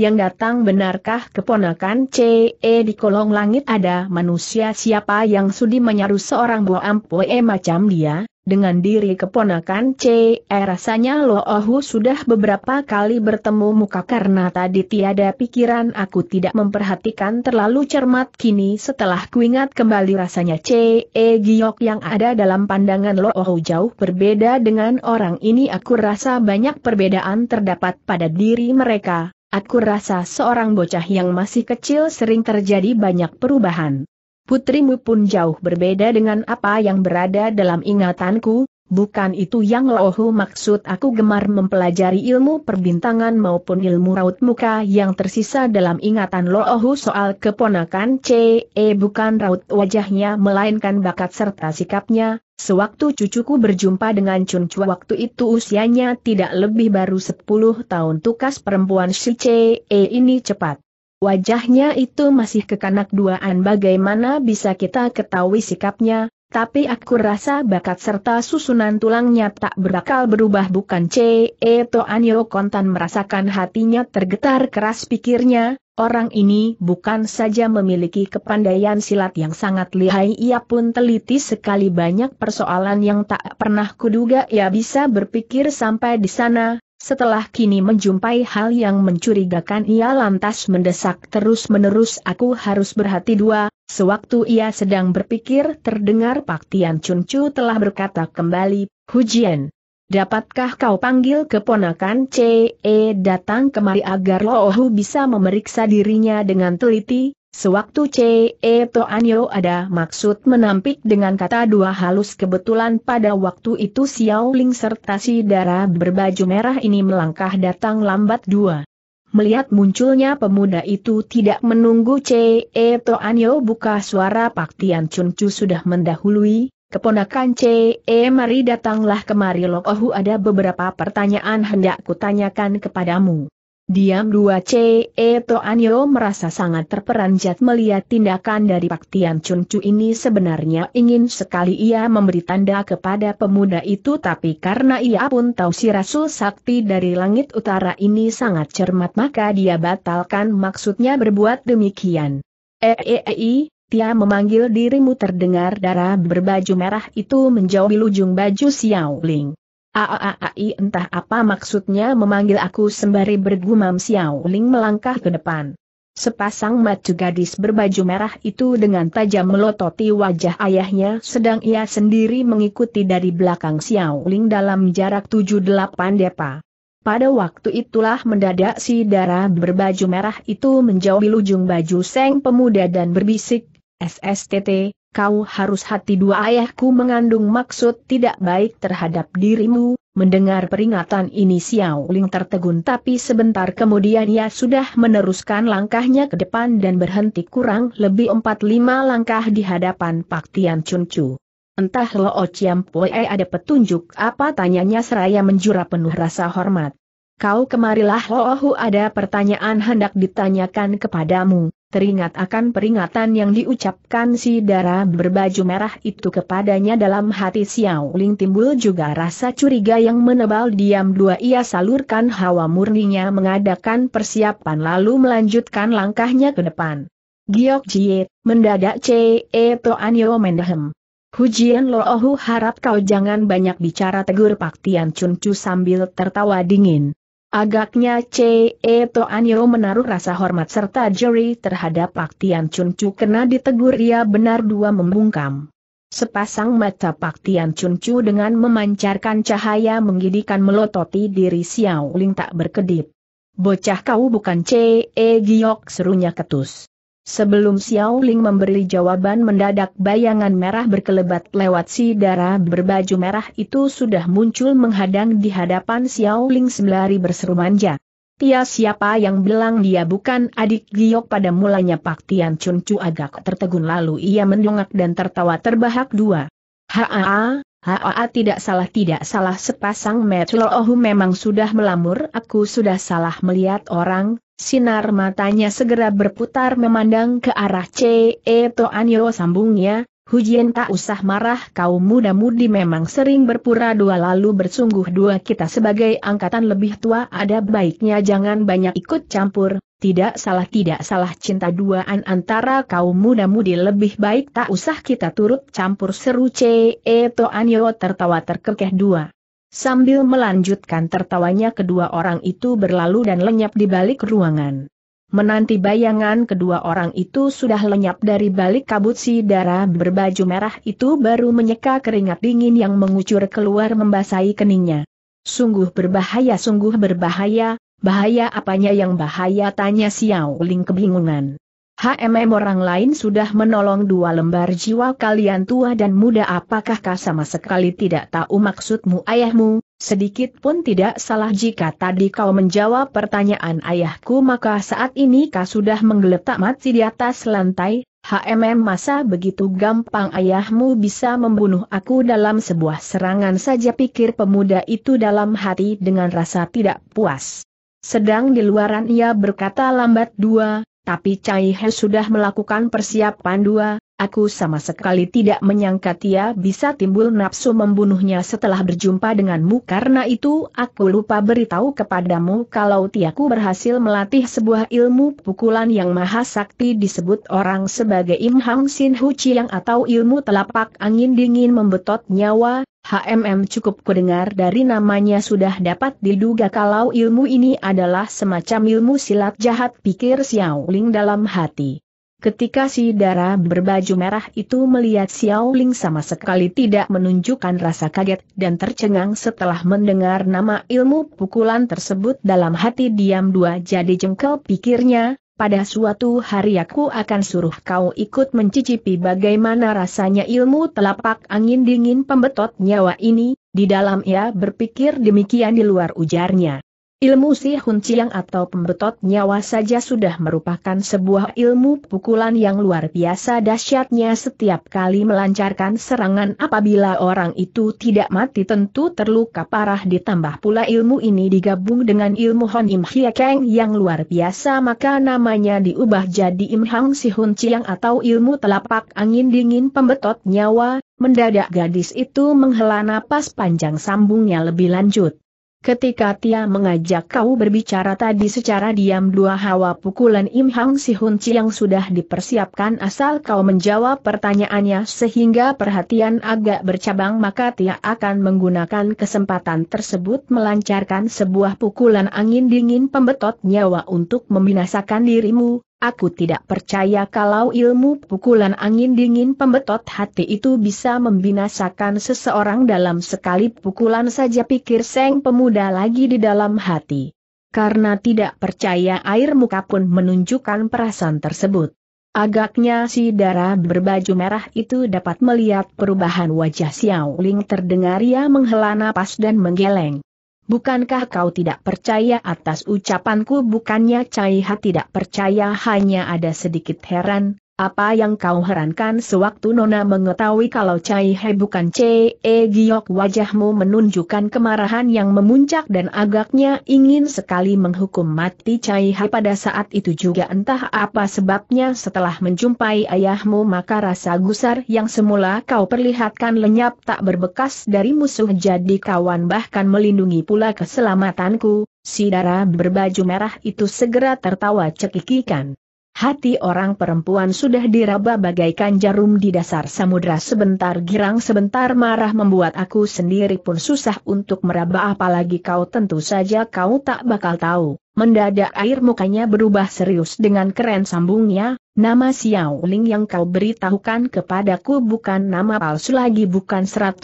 yang datang benarkah keponakan CE di kolong langit ada manusia siapa yang sudi menyaru seorang buah ampue macam dia, dengan diri keponakan CE eh, rasanya Ohu sudah beberapa kali bertemu muka karena tadi tiada pikiran aku tidak memperhatikan terlalu cermat kini setelah kuingat kembali rasanya CE Giok yang ada dalam pandangan Ohu jauh berbeda dengan orang ini aku rasa banyak perbedaan terdapat pada diri mereka, Aku rasa seorang bocah yang masih kecil sering terjadi banyak perubahan. Putrimu pun jauh berbeda dengan apa yang berada dalam ingatanku, bukan itu yang lohu maksud aku gemar mempelajari ilmu perbintangan maupun ilmu raut muka yang tersisa dalam ingatan lohu soal keponakan CE bukan raut wajahnya melainkan bakat serta sikapnya, sewaktu cucuku berjumpa dengan Chun Chua waktu itu usianya tidak lebih baru 10 tahun tukas perempuan si CE ini cepat. Wajahnya itu masih kekanak duaan bagaimana bisa kita ketahui sikapnya, tapi aku rasa bakat serta susunan tulangnya tak berakal berubah bukan C. E. Toanyo kontan merasakan hatinya tergetar keras pikirnya, orang ini bukan saja memiliki kepandaian silat yang sangat lihai ia pun teliti sekali banyak persoalan yang tak pernah kuduga ia bisa berpikir sampai di sana, setelah kini menjumpai hal yang mencurigakan ia lantas mendesak terus-menerus aku harus berhati dua, Sewaktu ia sedang berpikir terdengar Pak Tian Chun Chu telah berkata kembali, Hujian, dapatkah kau panggil keponakan CE e datang kemari agar Lo Hu bisa memeriksa dirinya dengan teliti? Sewaktu CE Toanyo ada maksud menampik dengan kata dua halus kebetulan pada waktu itu Xiao Ling serta si darah berbaju merah ini melangkah datang lambat dua. Melihat munculnya pemuda itu tidak menunggu Ce Toanyo buka suara Pak Tian Chun Chu sudah mendahului, keponakan Ce mari datanglah kemari ohu ada beberapa pertanyaan hendak kutanyakan kepadamu. Diam dua C. E. To Anyo merasa sangat terperanjat melihat tindakan dari Pak Tian Chun Chu ini sebenarnya ingin sekali ia memberi tanda kepada pemuda itu tapi karena ia pun tahu si Rasul Sakti dari langit utara ini sangat cermat maka dia batalkan maksudnya berbuat demikian. Eei, eh, eh, eh, Tia memanggil dirimu terdengar darah berbaju merah itu menjauhi lujung baju Xiao Ling. Aaai entah apa maksudnya memanggil aku sembari bergumam Xiao Ling melangkah ke depan. Sepasang mata gadis berbaju merah itu dengan tajam melototi wajah ayahnya sedang ia sendiri mengikuti dari belakang Xiao Ling dalam jarak 7-8 depa. Pada waktu itulah mendadak si darah berbaju merah itu menjauhi ujung baju seng pemuda dan berbisik, SSTT, kau harus hati dua ayahku mengandung maksud tidak baik terhadap dirimu, mendengar peringatan ini Xiao Ling tertegun tapi sebentar kemudian ia sudah meneruskan langkahnya ke depan dan berhenti kurang lebih 4 lima langkah di hadapan Pak Tian Chun Chu. Entah Lo oh Chiam Poe ada petunjuk apa tanyanya seraya menjura penuh rasa hormat. Kau kemarilah Lo Hu oh, ada pertanyaan hendak ditanyakan kepadamu, teringat akan peringatan yang diucapkan si darah berbaju merah itu kepadanya dalam hati Xiao Ling timbul juga rasa curiga yang menebal diam dua ia salurkan hawa murninya mengadakan persiapan lalu melanjutkan langkahnya ke depan. Giok Jie, mendadak Ce e To Yo Mendehem. Hujian Loohu harap kau jangan banyak bicara tegur Pak Tian Chun Chu sambil tertawa dingin. Agaknya Ce E. Toanyo menaruh rasa hormat serta juri terhadap Pak Tian Chun Chu kena ditegur ia benar dua membungkam. Sepasang mata Pak Tian Chun Chu dengan memancarkan cahaya menggidikan melototi diri Xiao Ling tak berkedip. Bocah kau bukan Ce Giok serunya ketus. Sebelum Xiao Ling memberi jawaban mendadak bayangan merah berkelebat lewat si darah berbaju merah itu sudah muncul menghadang di hadapan Xiao Ling sembari berseru manja. Tia siapa yang bilang dia bukan adik Giok pada mulanya Pak Tian Chun Chu agak tertegun lalu ia mendongak dan tertawa terbahak dua. Haa, Haa ah, ah, tidak salah tidak salah sepasang Metlohu memang sudah melamur aku sudah salah melihat orang, sinar matanya segera berputar memandang ke arah C.E. Toanyo sambungnya, Hujian tak usah marah kau muda-mudi memang sering berpura dua lalu bersungguh dua kita sebagai angkatan lebih tua ada baiknya jangan banyak ikut campur, tidak salah tidak salah cinta duaan antara kau muda-mudi lebih baik tak usah kita turut campur seru C.E. E. Anyo tertawa terkekeh dua. Sambil melanjutkan tertawanya kedua orang itu berlalu dan lenyap di balik ruangan. Menanti bayangan kedua orang itu sudah lenyap dari balik kabut si darah berbaju merah itu baru menyeka keringat dingin yang mengucur keluar membasahi keningnya. Sungguh berbahaya sungguh berbahaya, bahaya apanya yang bahaya tanya Xiao Ling kebingungan. HMM orang lain sudah menolong dua lembar jiwa kalian tua dan muda apakah kau sama sekali tidak tahu maksudmu ayahmu, Sedikit pun tidak salah jika tadi kau menjawab pertanyaan ayahku maka saat ini kau sudah menggeletak mati di atas lantai, HMM masa begitu gampang ayahmu bisa membunuh aku dalam sebuah serangan saja pikir pemuda itu dalam hati dengan rasa tidak puas. Sedang di luaran ia berkata lambat dua, tapi Cai He sudah melakukan persiapan dua, Aku sama sekali tidak menyangka Tia bisa timbul nafsu membunuhnya setelah berjumpa denganmu karena itu aku lupa beritahu kepadamu kalau Tiaku berhasil melatih sebuah ilmu pukulan yang maha sakti disebut orang sebagai Im Hang Sin Hu Chiang atau ilmu telapak angin dingin membetot nyawa, HMM cukup kudengar dari namanya sudah dapat diduga kalau ilmu ini adalah semacam ilmu silat jahat pikir Xiao Ling dalam hati. Ketika si darah berbaju merah itu melihat Xiao Ling sama sekali tidak menunjukkan rasa kaget dan tercengang setelah mendengar nama ilmu pukulan tersebut dalam hati diam dua jadi jengkel pikirnya, pada suatu hari aku akan suruh kau ikut mencicipi bagaimana rasanya ilmu telapak angin dingin pembetot nyawa ini, di dalam ia berpikir demikian di luar ujarnya. Ilmu si Hun Chiang atau pembetot nyawa saja sudah merupakan sebuah ilmu pukulan yang luar biasa dahsyatnya setiap kali melancarkan serangan apabila orang itu tidak mati tentu terluka parah ditambah pula ilmu ini digabung dengan ilmu Hon Im Hia Kang yang luar biasa maka namanya diubah jadi Im Hang si Hun Chiang atau ilmu telapak angin dingin pembetot nyawa, mendadak gadis itu menghela napas panjang sambungnya lebih lanjut. Ketika Tia mengajak kau berbicara tadi secara diam dua hawa pukulan Im Hang Si Hun yang sudah dipersiapkan asal kau menjawab pertanyaannya sehingga perhatian agak bercabang maka Tia akan menggunakan kesempatan tersebut melancarkan sebuah pukulan angin dingin pembetot nyawa untuk membinasakan dirimu, Aku tidak percaya kalau ilmu pukulan angin dingin pembetot hati itu bisa membinasakan seseorang dalam sekali pukulan saja pikir Seng Pemuda lagi di dalam hati. Karena tidak percaya air muka pun menunjukkan perasaan tersebut. Agaknya si darah berbaju merah itu dapat melihat perubahan wajah Xiao Ling terdengar ia menghela napas dan menggeleng. Bukankah kau tidak percaya atas ucapanku? Bukannya Caiha tidak percaya hanya ada sedikit heran, apa yang kau herankan sewaktu Nona mengetahui kalau Cai He bukan Ce e Giok wajahmu menunjukkan kemarahan yang memuncak dan agaknya ingin sekali menghukum mati Cai He pada saat itu juga entah apa sebabnya setelah menjumpai ayahmu maka rasa gusar yang semula kau perlihatkan lenyap tak berbekas dari musuh jadi kawan bahkan melindungi pula keselamatanku, si darah berbaju merah itu segera tertawa cekikikan. Hati orang perempuan sudah diraba bagaikan jarum di dasar samudra sebentar girang sebentar marah membuat aku sendiri pun susah untuk meraba apalagi kau tentu saja kau tak bakal tahu. Mendadak air mukanya berubah serius dengan keren sambungnya, nama Xiao Ling yang kau beritahukan kepadaku bukan nama palsu lagi bukan 100%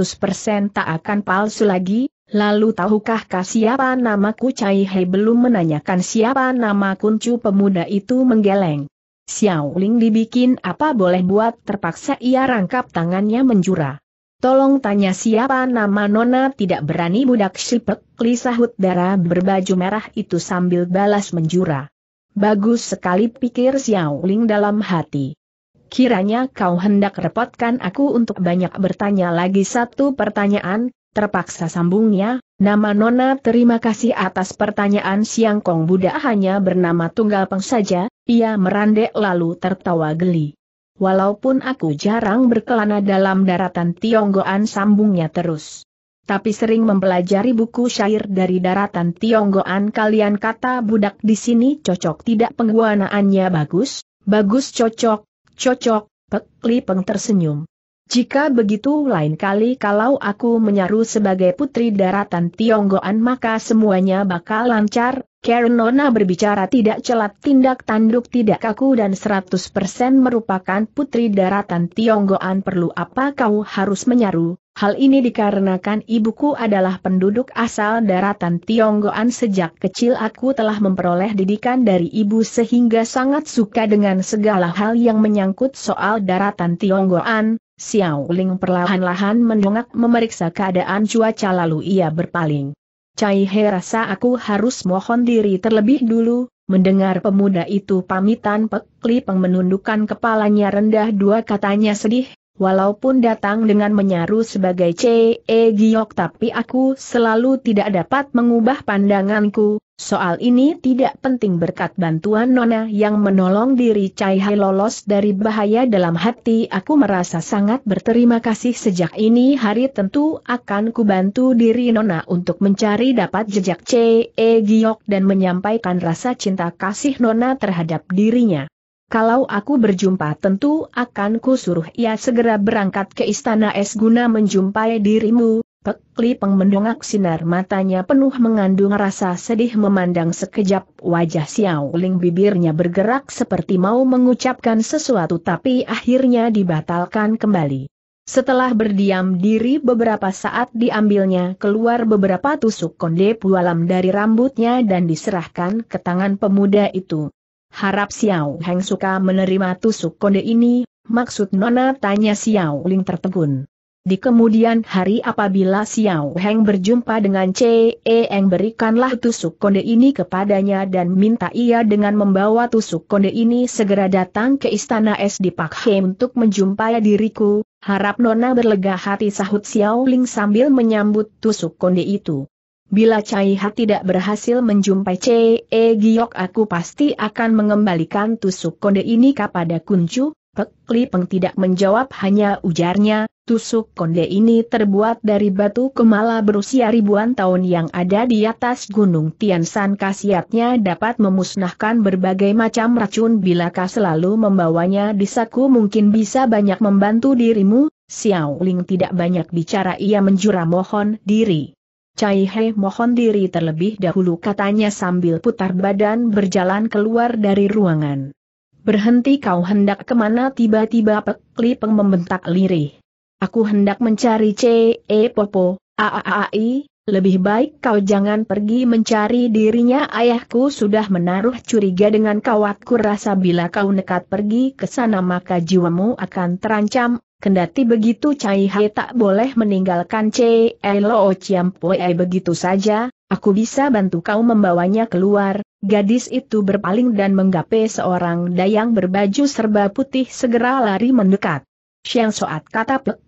tak akan palsu lagi, Lalu tahukah kah siapa nama Cai Hei belum menanyakan siapa nama kuncu pemuda itu menggeleng. Xiao Ling dibikin apa boleh buat terpaksa ia rangkap tangannya menjura. Tolong tanya siapa nama Nona tidak berani budak sipek, Li sahut darah berbaju merah itu sambil balas menjura. Bagus sekali pikir Xiao Ling dalam hati. Kiranya kau hendak repotkan aku untuk banyak bertanya lagi satu pertanyaan, Terpaksa sambungnya, nama Nona terima kasih atas pertanyaan Siang Kong Buddha hanya bernama Tunggal Peng saja, ia merandek lalu tertawa geli. Walaupun aku jarang berkelana dalam daratan Tionggoan sambungnya terus. Tapi sering mempelajari buku syair dari daratan Tionggoan kalian kata budak di sini cocok tidak penggunaannya bagus, bagus cocok, cocok, pekli Peng tersenyum. Jika begitu lain kali kalau aku menyaru sebagai putri daratan Tionggoan maka semuanya bakal lancar, Karen Nona berbicara tidak celat tindak tanduk tidak kaku dan 100% merupakan putri daratan Tionggoan perlu apa kau harus menyaru, hal ini dikarenakan ibuku adalah penduduk asal daratan Tionggoan sejak kecil aku telah memperoleh didikan dari ibu sehingga sangat suka dengan segala hal yang menyangkut soal daratan Tionggoan, Xiao Ling perlahan-lahan mendongak memeriksa keadaan cuaca lalu ia berpaling. Cai He rasa aku harus mohon diri terlebih dulu, mendengar pemuda itu pamitan Pek Li kepalanya rendah dua katanya sedih, Walaupun datang dengan menyaru sebagai C.E. Giok tapi aku selalu tidak dapat mengubah pandanganku, soal ini tidak penting berkat bantuan Nona yang menolong diri Cai Hai lolos dari bahaya dalam hati aku merasa sangat berterima kasih sejak ini hari tentu akan kubantu diri Nona untuk mencari dapat jejak C.E. Giok dan menyampaikan rasa cinta kasih Nona terhadap dirinya. Kalau aku berjumpa tentu akan kusuruh ia segera berangkat ke istana es guna menjumpai dirimu. Pekli Peng mendongak sinar matanya penuh mengandung rasa sedih memandang sekejap wajah Xiao Ling bibirnya bergerak seperti mau mengucapkan sesuatu tapi akhirnya dibatalkan kembali. Setelah berdiam diri beberapa saat diambilnya keluar beberapa tusuk konde pualam dari rambutnya dan diserahkan ke tangan pemuda itu. Harap Xiao Heng suka menerima tusuk konde ini, maksud Nona tanya Xiao Ling tertegun. Di kemudian hari apabila Xiao Heng berjumpa dengan Ce Eng berikanlah tusuk konde ini kepadanya dan minta ia dengan membawa tusuk konde ini segera datang ke istana es di He untuk menjumpai diriku, harap Nona berlega hati sahut Xiao Ling sambil menyambut tusuk konde itu. Bila Cai Ha tidak berhasil menjumpai Ce e Giok aku pasti akan mengembalikan tusuk konde ini kepada Kuncu, Pek Li Peng tidak menjawab hanya ujarnya, tusuk konde ini terbuat dari batu kemala berusia ribuan tahun yang ada di atas gunung Tian Tiansan Kasiatnya dapat memusnahkan berbagai macam racun bila kau selalu membawanya di saku mungkin bisa banyak membantu dirimu, Xiao Ling tidak banyak bicara ia menjura mohon diri. Cai He mohon diri terlebih dahulu katanya sambil putar badan berjalan keluar dari ruangan. Berhenti kau hendak kemana tiba-tiba Pek Peng membentak lirih. Aku hendak mencari C. E. Popo, AAAI, lebih baik kau jangan pergi mencari dirinya ayahku sudah menaruh curiga dengan kawatku rasa bila kau nekat pergi ke sana maka jiwamu akan terancam, Kendati begitu Cai Hai tak boleh meninggalkan Cei Lo Chiam Pue begitu saja, aku bisa bantu kau membawanya keluar. Gadis itu berpaling dan menggapai seorang dayang berbaju serba putih segera lari mendekat. Siang Soat kata Pek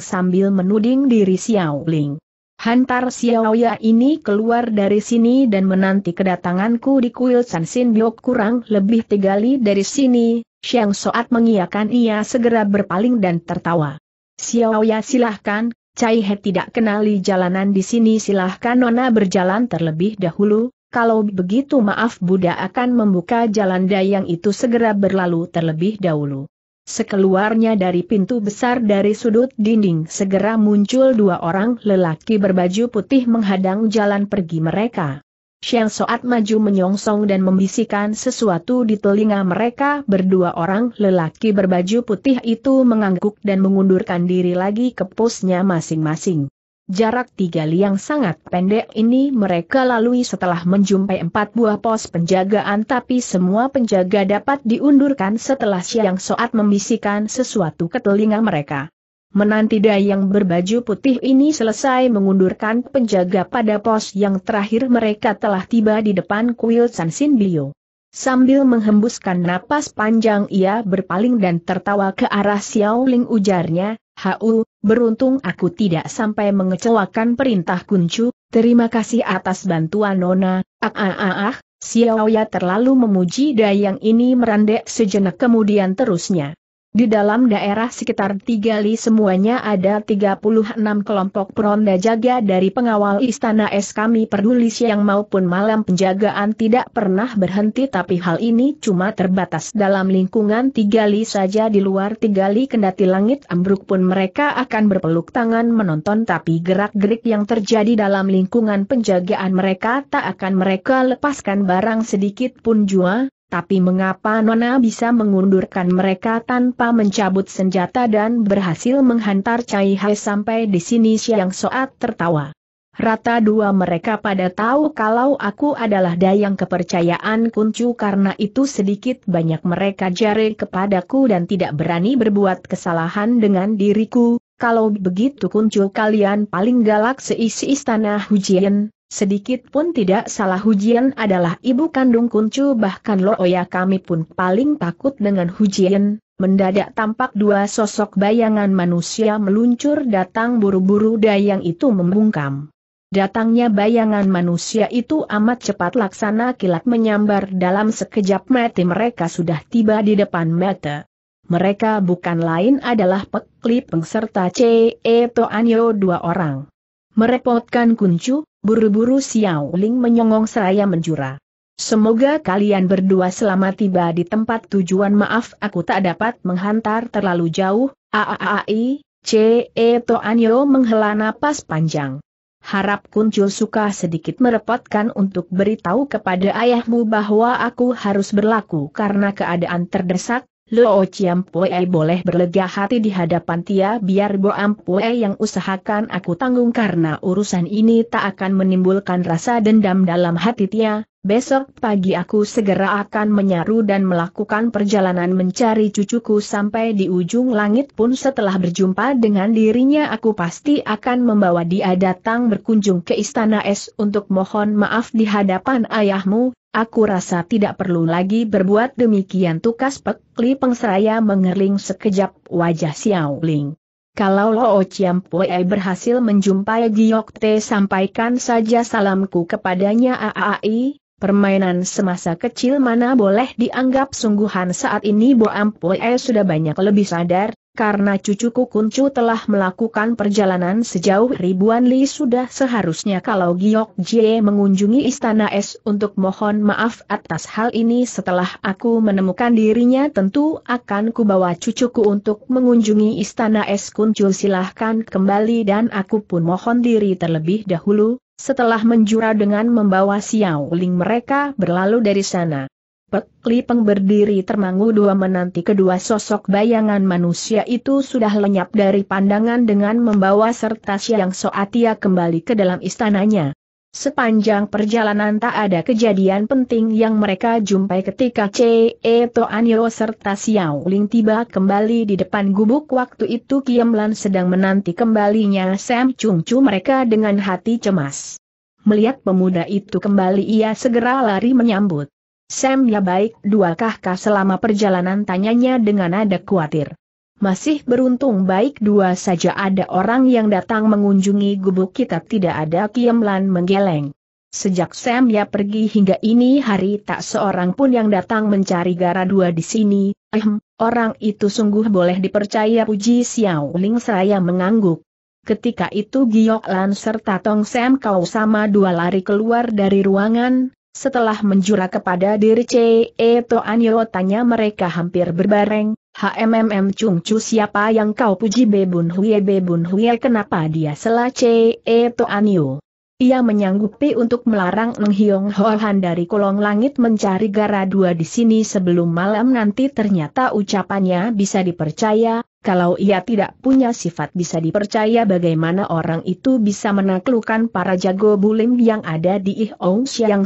sambil menuding diri Xiao Ling. Hantar Xiaoya ini keluar dari sini dan menanti kedatanganku di kuil San Sin Biok kurang lebih tiga li dari sini, Xiang Soat mengiakan ia segera berpaling dan tertawa. Xiaoya silahkan, Cai He tidak kenali jalanan di sini silahkan Nona berjalan terlebih dahulu, kalau begitu maaf Buddha akan membuka jalan dayang itu segera berlalu terlebih dahulu. Sekeluarnya dari pintu besar dari sudut dinding segera muncul dua orang lelaki berbaju putih menghadang jalan pergi mereka. Sheng saat maju menyongsong dan membisikkan sesuatu di telinga mereka berdua orang lelaki berbaju putih itu mengangguk dan mengundurkan diri lagi ke posnya masing-masing. Jarak tiga liang sangat pendek ini mereka lalui setelah menjumpai empat buah pos penjagaan tapi semua penjaga dapat diundurkan setelah siang soat membisikkan sesuatu ke telinga mereka. Menanti dayang berbaju putih ini selesai mengundurkan penjaga pada pos yang terakhir mereka telah tiba di depan kuil San Sinbio. Sambil menghembuskan napas panjang ia berpaling dan tertawa ke arah Xiao Ling ujarnya, Hau, beruntung aku tidak sampai mengecewakan perintah kuncu, terima kasih atas bantuan Nona, ah ah ah ah, Xiaoya terlalu memuji Dayang ini merandek sejenak kemudian terusnya. Di dalam daerah sekitar tiga li semuanya ada 36 kelompok peronda jaga dari pengawal istana es kami peduli siang maupun malam penjagaan tidak pernah berhenti tapi hal ini cuma terbatas dalam lingkungan tiga li saja di luar tiga li kendati langit ambruk pun mereka akan berpeluk tangan menonton tapi gerak-gerik yang terjadi dalam lingkungan penjagaan mereka tak akan mereka lepaskan barang sedikit pun jua, tapi mengapa Nona bisa mengundurkan mereka tanpa mencabut senjata dan berhasil menghantar Cai Hai sampai di sini Siang Soat tertawa. Rata dua mereka pada tahu kalau aku adalah dayang kepercayaan kuncu karena itu sedikit banyak mereka jari kepadaku dan tidak berani berbuat kesalahan dengan diriku, kalau begitu kuncu kalian paling galak seisi istana Hujian, Sedikit pun tidak salah Hujian adalah ibu kandung Kuncu bahkan Looya kami pun paling takut dengan Hujian, mendadak tampak dua sosok bayangan manusia meluncur datang buru-buru dayang itu membungkam. Datangnya bayangan manusia itu amat cepat laksana kilat menyambar dalam sekejap mati mereka sudah tiba di depan mata. Mereka bukan lain adalah Pek Lipeng serta Ce Toanyo dua orang merepotkan kuncu, Buru-buru Xiao Ling menyongong seraya menjura. Semoga kalian berdua selamat tiba di tempat tujuan maaf aku tak dapat menghantar terlalu jauh, aaai, ce to anyo menghela napas panjang. Harap Kuncul suka sedikit merepotkan untuk beritahu kepada ayahmu bahwa aku harus berlaku karena keadaan terdesak, Luo Chiampue boleh berlega hati di hadapan Tia biar Bo Ampue yang usahakan aku tanggung karena urusan ini tak akan menimbulkan rasa dendam dalam hati Tia, besok pagi aku segera akan menyaru dan melakukan perjalanan mencari cucuku sampai di ujung langit pun setelah berjumpa dengan dirinya aku pasti akan membawa dia datang berkunjung ke istana es untuk mohon maaf di hadapan ayahmu, Aku rasa tidak perlu lagi berbuat demikian tukas Pek Li Pengsraya mengerling sekejap wajah Xiao Ling. Kalau Lo Chiam Pue berhasil menjumpai Giok Te sampaikan saja salamku kepadanya AAI, permainan semasa kecil mana boleh dianggap sungguhan saat ini Bo Ampue sudah banyak lebih sadar, karena cucuku Kuncu telah melakukan perjalanan sejauh ribuan li sudah seharusnya kalau Giok Jie mengunjungi istana es untuk mohon maaf atas hal ini setelah aku menemukan dirinya tentu akan kubawa cucuku untuk mengunjungi istana es Kuncu silahkan kembali dan aku pun mohon diri terlebih dahulu, setelah menjura dengan membawa Xiao Ling mereka berlalu dari sana. Pek Lipeng berdiri termangu dua menanti kedua sosok bayangan manusia itu sudah lenyap dari pandangan dengan membawa serta Siang Soatia kembali ke dalam istananya. Sepanjang perjalanan tak ada kejadian penting yang mereka jumpai ketika C.E. Toanyo serta Xiao Ling tiba kembali di depan gubuk waktu itu Lan sedang menanti kembalinya Sam Chung Chu mereka dengan hati cemas. Melihat pemuda itu kembali ia segera lari menyambut. Sam ya baik, dua kahkah selama perjalanan tanyanya dengan nada khawatir. Masih beruntung baik dua saja ada orang yang datang mengunjungi gubuk kita tidak ada kiamlan menggeleng. Sejak Sam ya pergi hingga ini hari tak seorang pun yang datang mencari gara dua di sini, ehm, orang itu sungguh boleh dipercaya puji Xiao Ling seraya mengangguk. Ketika itu Giok Lan serta Tong Sam kau sama dua lari keluar dari ruangan, setelah menjura kepada diri C.E. Toanyo tanya mereka hampir berbareng, HMMM Chung Chu siapa yang kau puji Bebun Huye Bebun Huye kenapa dia sela C.E. Toanyo? Ia menyanggupi untuk melarang Neng Hiong Hohan dari kolong langit mencari gara dua di sini sebelum malam nanti ternyata ucapannya bisa dipercaya, kalau ia tidak punya sifat bisa dipercaya bagaimana orang itu bisa menaklukkan para jago bulim yang ada di Ihong Siang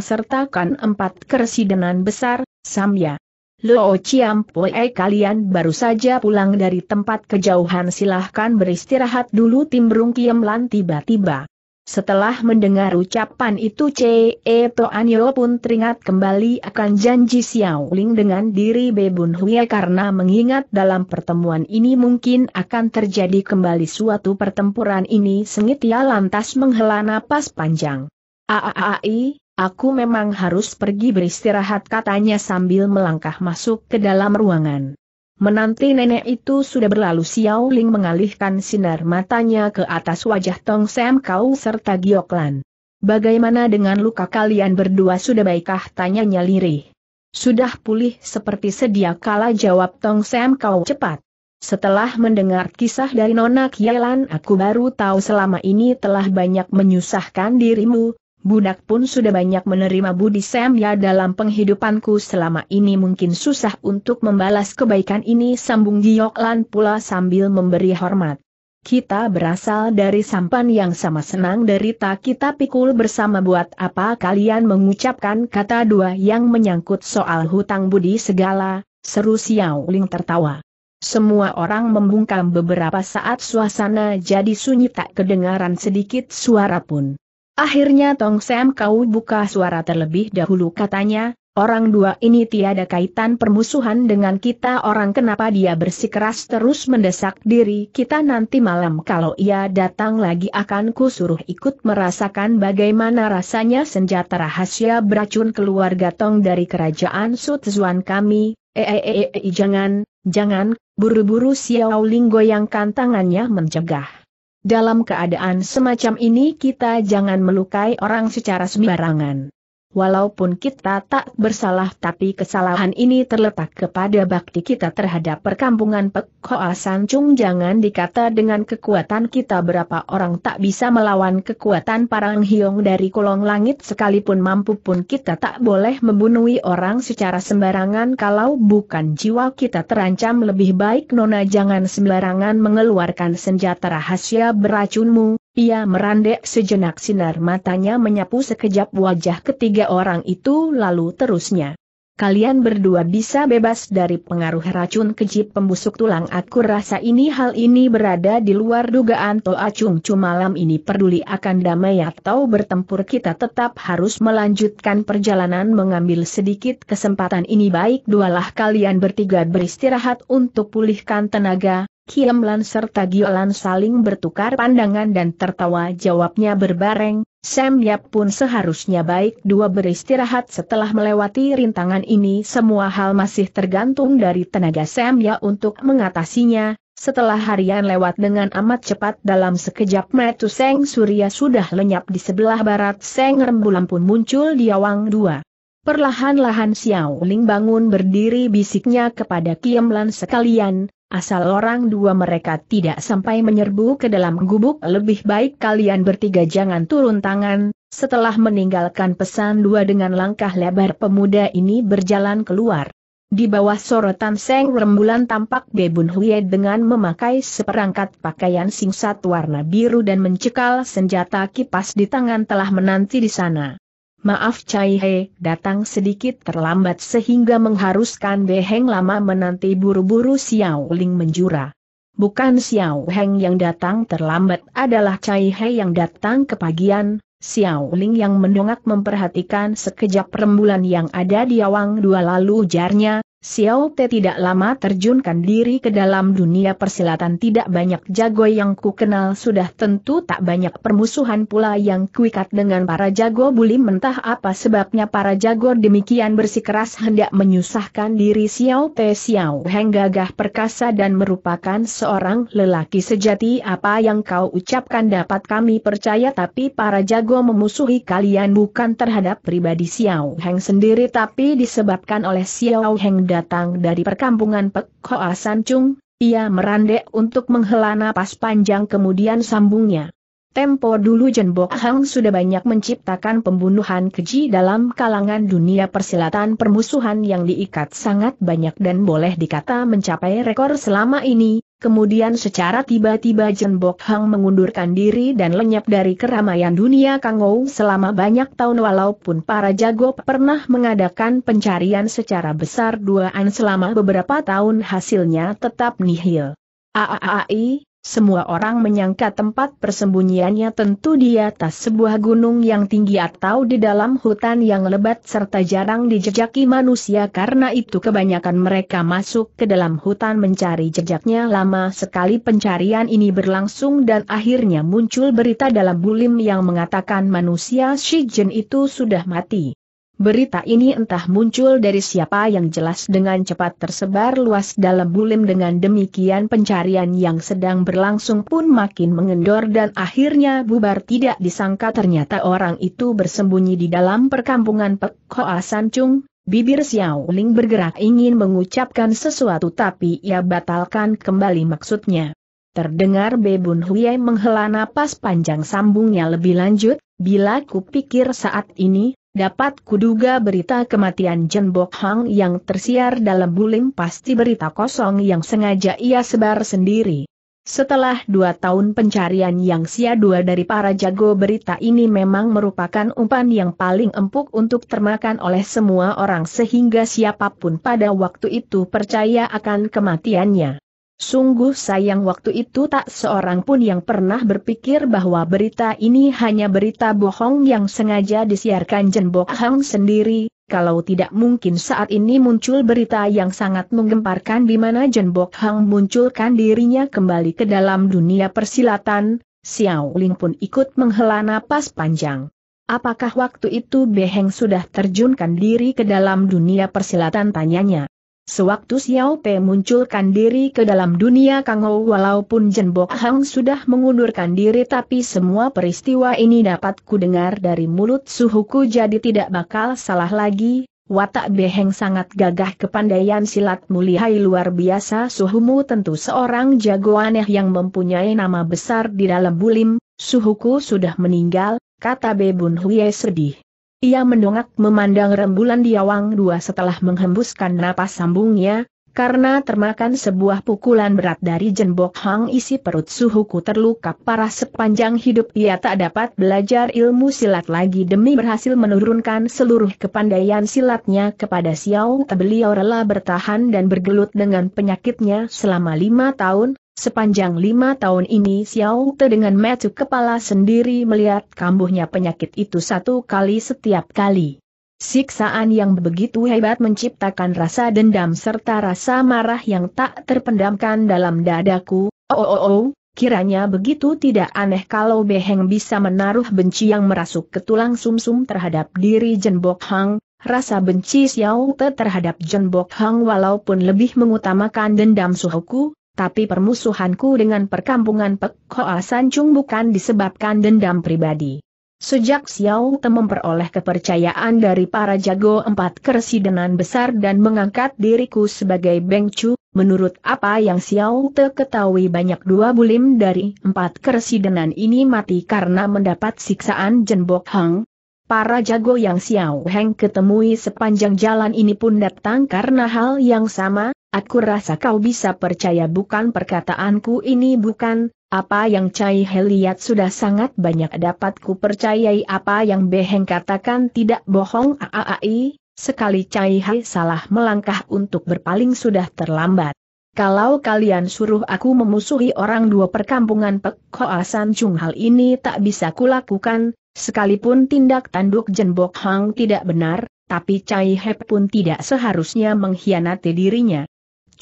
kan empat kersidenan besar, Samya. Lo Chiampoe kalian baru saja pulang dari tempat kejauhan silahkan beristirahat dulu Timbrung Lan tiba-tiba. Setelah mendengar ucapan itu Ce Toan Anyo pun teringat kembali akan janji Xiao Ling dengan diri Bebun Huiya karena mengingat dalam pertemuan ini mungkin akan terjadi kembali suatu pertempuran ini sengit ia lantas menghela napas panjang. Aaai, aku memang harus pergi beristirahat katanya sambil melangkah masuk ke dalam ruangan. Menanti nenek itu sudah berlalu Xiao Ling mengalihkan sinar matanya ke atas wajah Tong Sam Kau serta Gioklan. Bagaimana dengan luka kalian berdua sudah baikkah tanyanya lirih. Sudah pulih seperti sedia kala jawab Tong Sam Kau cepat. Setelah mendengar kisah dari Nona Kielan aku baru tahu selama ini telah banyak menyusahkan dirimu, Budak pun sudah banyak menerima budi semya dalam penghidupanku selama ini mungkin susah untuk membalas kebaikan ini sambung Gioklan pula sambil memberi hormat. Kita berasal dari sampan yang sama senang derita kita pikul bersama buat apa kalian mengucapkan kata dua yang menyangkut soal hutang budi segala, seru Xiao Ling tertawa. Semua orang membungkam beberapa saat suasana jadi sunyi tak kedengaran sedikit suara pun. Akhirnya Tong Sam kau buka suara terlebih dahulu katanya, orang dua ini tiada kaitan permusuhan dengan kita orang kenapa dia bersikeras terus mendesak diri kita nanti malam kalau ia datang lagi akan ku suruh ikut merasakan bagaimana rasanya senjata rahasia beracun keluarga Tong dari kerajaan Sutzuan kami, eh, eh, eh, eh jangan, jangan, buru-buru Xiao Ling goyangkan tangannya mencegah. Dalam keadaan semacam ini kita jangan melukai orang secara sembarangan. Walaupun kita tak bersalah tapi kesalahan ini terletak kepada bakti kita terhadap perkampungan Pek Hoa Sancung jangan dikata dengan kekuatan kita berapa orang tak bisa melawan kekuatan parang hiong dari kolong langit sekalipun mampu pun kita tak boleh membunuh orang secara sembarangan kalau bukan jiwa kita terancam lebih baik nona jangan sembarangan mengeluarkan senjata rahasia beracunmu, ia merandek sejenak sinar matanya menyapu sekejap wajah ketiga orang itu lalu terusnya. Kalian berdua bisa bebas dari pengaruh racun kejip pembusuk tulang aku rasa ini hal ini berada di luar dugaan Toa Chung Chu malam ini peduli akan damai atau bertempur kita tetap harus melanjutkan perjalanan mengambil sedikit kesempatan ini baik dualah kalian bertiga beristirahat untuk pulihkan tenaga, Kiamlan serta Giolan saling bertukar pandangan dan tertawa jawabnya berbareng, Sam Yap pun seharusnya baik dua beristirahat setelah melewati rintangan ini semua hal masih tergantung dari tenaga Sam Yap untuk mengatasinya, setelah harian lewat dengan amat cepat dalam sekejap metu Seng Surya sudah lenyap di sebelah barat Seng Rembulan pun muncul di awang dua. Perlahan-lahan Xiao Ling bangun berdiri bisiknya kepada Kiamlan sekalian, asal orang dua mereka tidak sampai menyerbu ke dalam gubuk lebih baik kalian bertiga jangan turun tangan, setelah meninggalkan pesan dua dengan langkah lebar pemuda ini berjalan keluar. Di bawah sorotan Seng Rembulan tampak Bebun Huye dengan memakai seperangkat pakaian singsat warna biru dan mencekal senjata kipas di tangan telah menanti di sana. Maaf Cai He, datang sedikit terlambat sehingga mengharuskan Beheng lama menanti buru-buru Xiao Ling menjura. Bukan Xiao Heng yang datang terlambat adalah Cai He yang datang ke pagian. Xiao Ling yang mendongak memperhatikan sekejap rembulan yang ada di awang dua lalu jarnya, Xiao Te tidak lama terjunkan diri ke dalam dunia persilatan tidak banyak jago yang ku kenal sudah tentu tak banyak permusuhan pula yang kuikat dengan para jago buli mentah apa sebabnya para jago demikian bersikeras hendak menyusahkan diri Xiao Te Xiao Heng gagah perkasa dan merupakan seorang lelaki sejati apa yang kau ucapkan dapat kami percaya tapi para jago memusuhi kalian bukan terhadap pribadi Xiao Heng sendiri tapi disebabkan oleh Xiao Heng datang dari perkampungan Pek Hoa Chung, ia merandek untuk menghela napas panjang kemudian sambungnya. Tempo dulu Bok Hang sudah banyak menciptakan pembunuhan keji dalam kalangan dunia persilatan permusuhan yang diikat sangat banyak dan boleh dikata mencapai rekor selama ini, Kemudian secara tiba-tiba Jenbok Hang mengundurkan diri dan lenyap dari keramaian dunia Kangou selama banyak tahun walaupun para jago pernah mengadakan pencarian secara besar duaan selama beberapa tahun hasilnya tetap nihil. Aaai, semua orang menyangka tempat persembunyiannya tentu di atas sebuah gunung yang tinggi atau di dalam hutan yang lebat serta jarang dijejaki manusia karena itu kebanyakan mereka masuk ke dalam hutan mencari jejaknya lama sekali pencarian ini berlangsung dan akhirnya muncul berita dalam bulim yang mengatakan manusia Shijin itu sudah mati. Berita ini entah muncul dari siapa yang jelas dengan cepat tersebar luas dalam bulim dengan demikian pencarian yang sedang berlangsung pun makin mengendor dan akhirnya bubar tidak disangka ternyata orang itu bersembunyi di dalam perkampungan Pek Hoa Sancung, bibir Xiao Ling bergerak ingin mengucapkan sesuatu tapi ia batalkan kembali maksudnya. Terdengar Bebun Huye menghela napas panjang sambungnya lebih lanjut, bila kupikir saat ini, Dapat kuduga berita kematian Jen Bok Hang yang tersiar dalam bulim pasti berita kosong yang sengaja ia sebar sendiri. Setelah dua tahun pencarian yang sia-dua dari para jago berita ini memang merupakan umpan yang paling empuk untuk termakan oleh semua orang sehingga siapapun pada waktu itu percaya akan kematiannya. Sungguh sayang waktu itu tak seorang pun yang pernah berpikir bahwa berita ini hanya berita bohong yang sengaja disiarkan Bok Hang sendiri, kalau tidak mungkin saat ini muncul berita yang sangat menggemparkan di mana Bok Hang munculkan dirinya kembali ke dalam dunia persilatan, Xiao Ling pun ikut menghela napas panjang. Apakah waktu itu Beheng sudah terjunkan diri ke dalam dunia persilatan tanyanya? Sewaktu Xiao Pe munculkan diri ke dalam dunia Kangou walaupun Bok Hang sudah mengundurkan diri tapi semua peristiwa ini dapat kudengar dari mulut suhuku jadi tidak bakal salah lagi, Watak Beheng sangat gagah kepandaian silat mulihai luar biasa Suhumu tentu seorang jago aneh yang mempunyai nama besar di dalam bulim, Suhuku sudah meninggal, kata Bebun Huye sedih. Ia mendongak memandang rembulan di awang dua setelah menghembuskan napas sambungnya, karena termakan sebuah pukulan berat dari jenbok hang isi perut suhuku terluka parah sepanjang hidup ia tak dapat belajar ilmu silat lagi demi berhasil menurunkan seluruh kepandaian silatnya kepada Xiao Te beliau rela bertahan dan bergelut dengan penyakitnya selama lima tahun, Sepanjang lima tahun ini Xiao Te dengan metu kepala sendiri melihat kambuhnya penyakit itu satu kali setiap kali. Siksaan yang begitu hebat menciptakan rasa dendam serta rasa marah yang tak terpendamkan dalam dadaku, oh oh oh, oh kiranya begitu tidak aneh kalau Beheng bisa menaruh benci yang merasuk ke tulang sumsum -sum terhadap diri Jenbok Hang, rasa benci Xiao Te terhadap Jenbok Hang walaupun lebih mengutamakan dendam suhuku, tapi permusuhanku dengan perkampungan Pek Hoa Sancung bukan disebabkan dendam pribadi. Sejak Xiao Te memperoleh kepercayaan dari para jago empat keresidenan besar dan mengangkat diriku sebagai Beng Chu, menurut apa yang Xiao Te ketahui banyak dua bulim dari empat keresidenan ini mati karena mendapat siksaan Jenbok Hang. Para jago yang Xiao Heng ketemui sepanjang jalan ini pun datang karena hal yang sama, Aku rasa kau bisa percaya bukan perkataanku ini bukan, apa yang Cai He lihat sudah sangat banyak dapat ku percayai apa yang Beheng katakan tidak bohong aai, sekali Cai He salah melangkah untuk berpaling sudah terlambat. Kalau kalian suruh aku memusuhi orang dua perkampungan Pek Hoa Chung hal ini tak bisa kulakukan, sekalipun tindak tanduk Jenbok Hang tidak benar, tapi Cai He pun tidak seharusnya mengkhianati dirinya.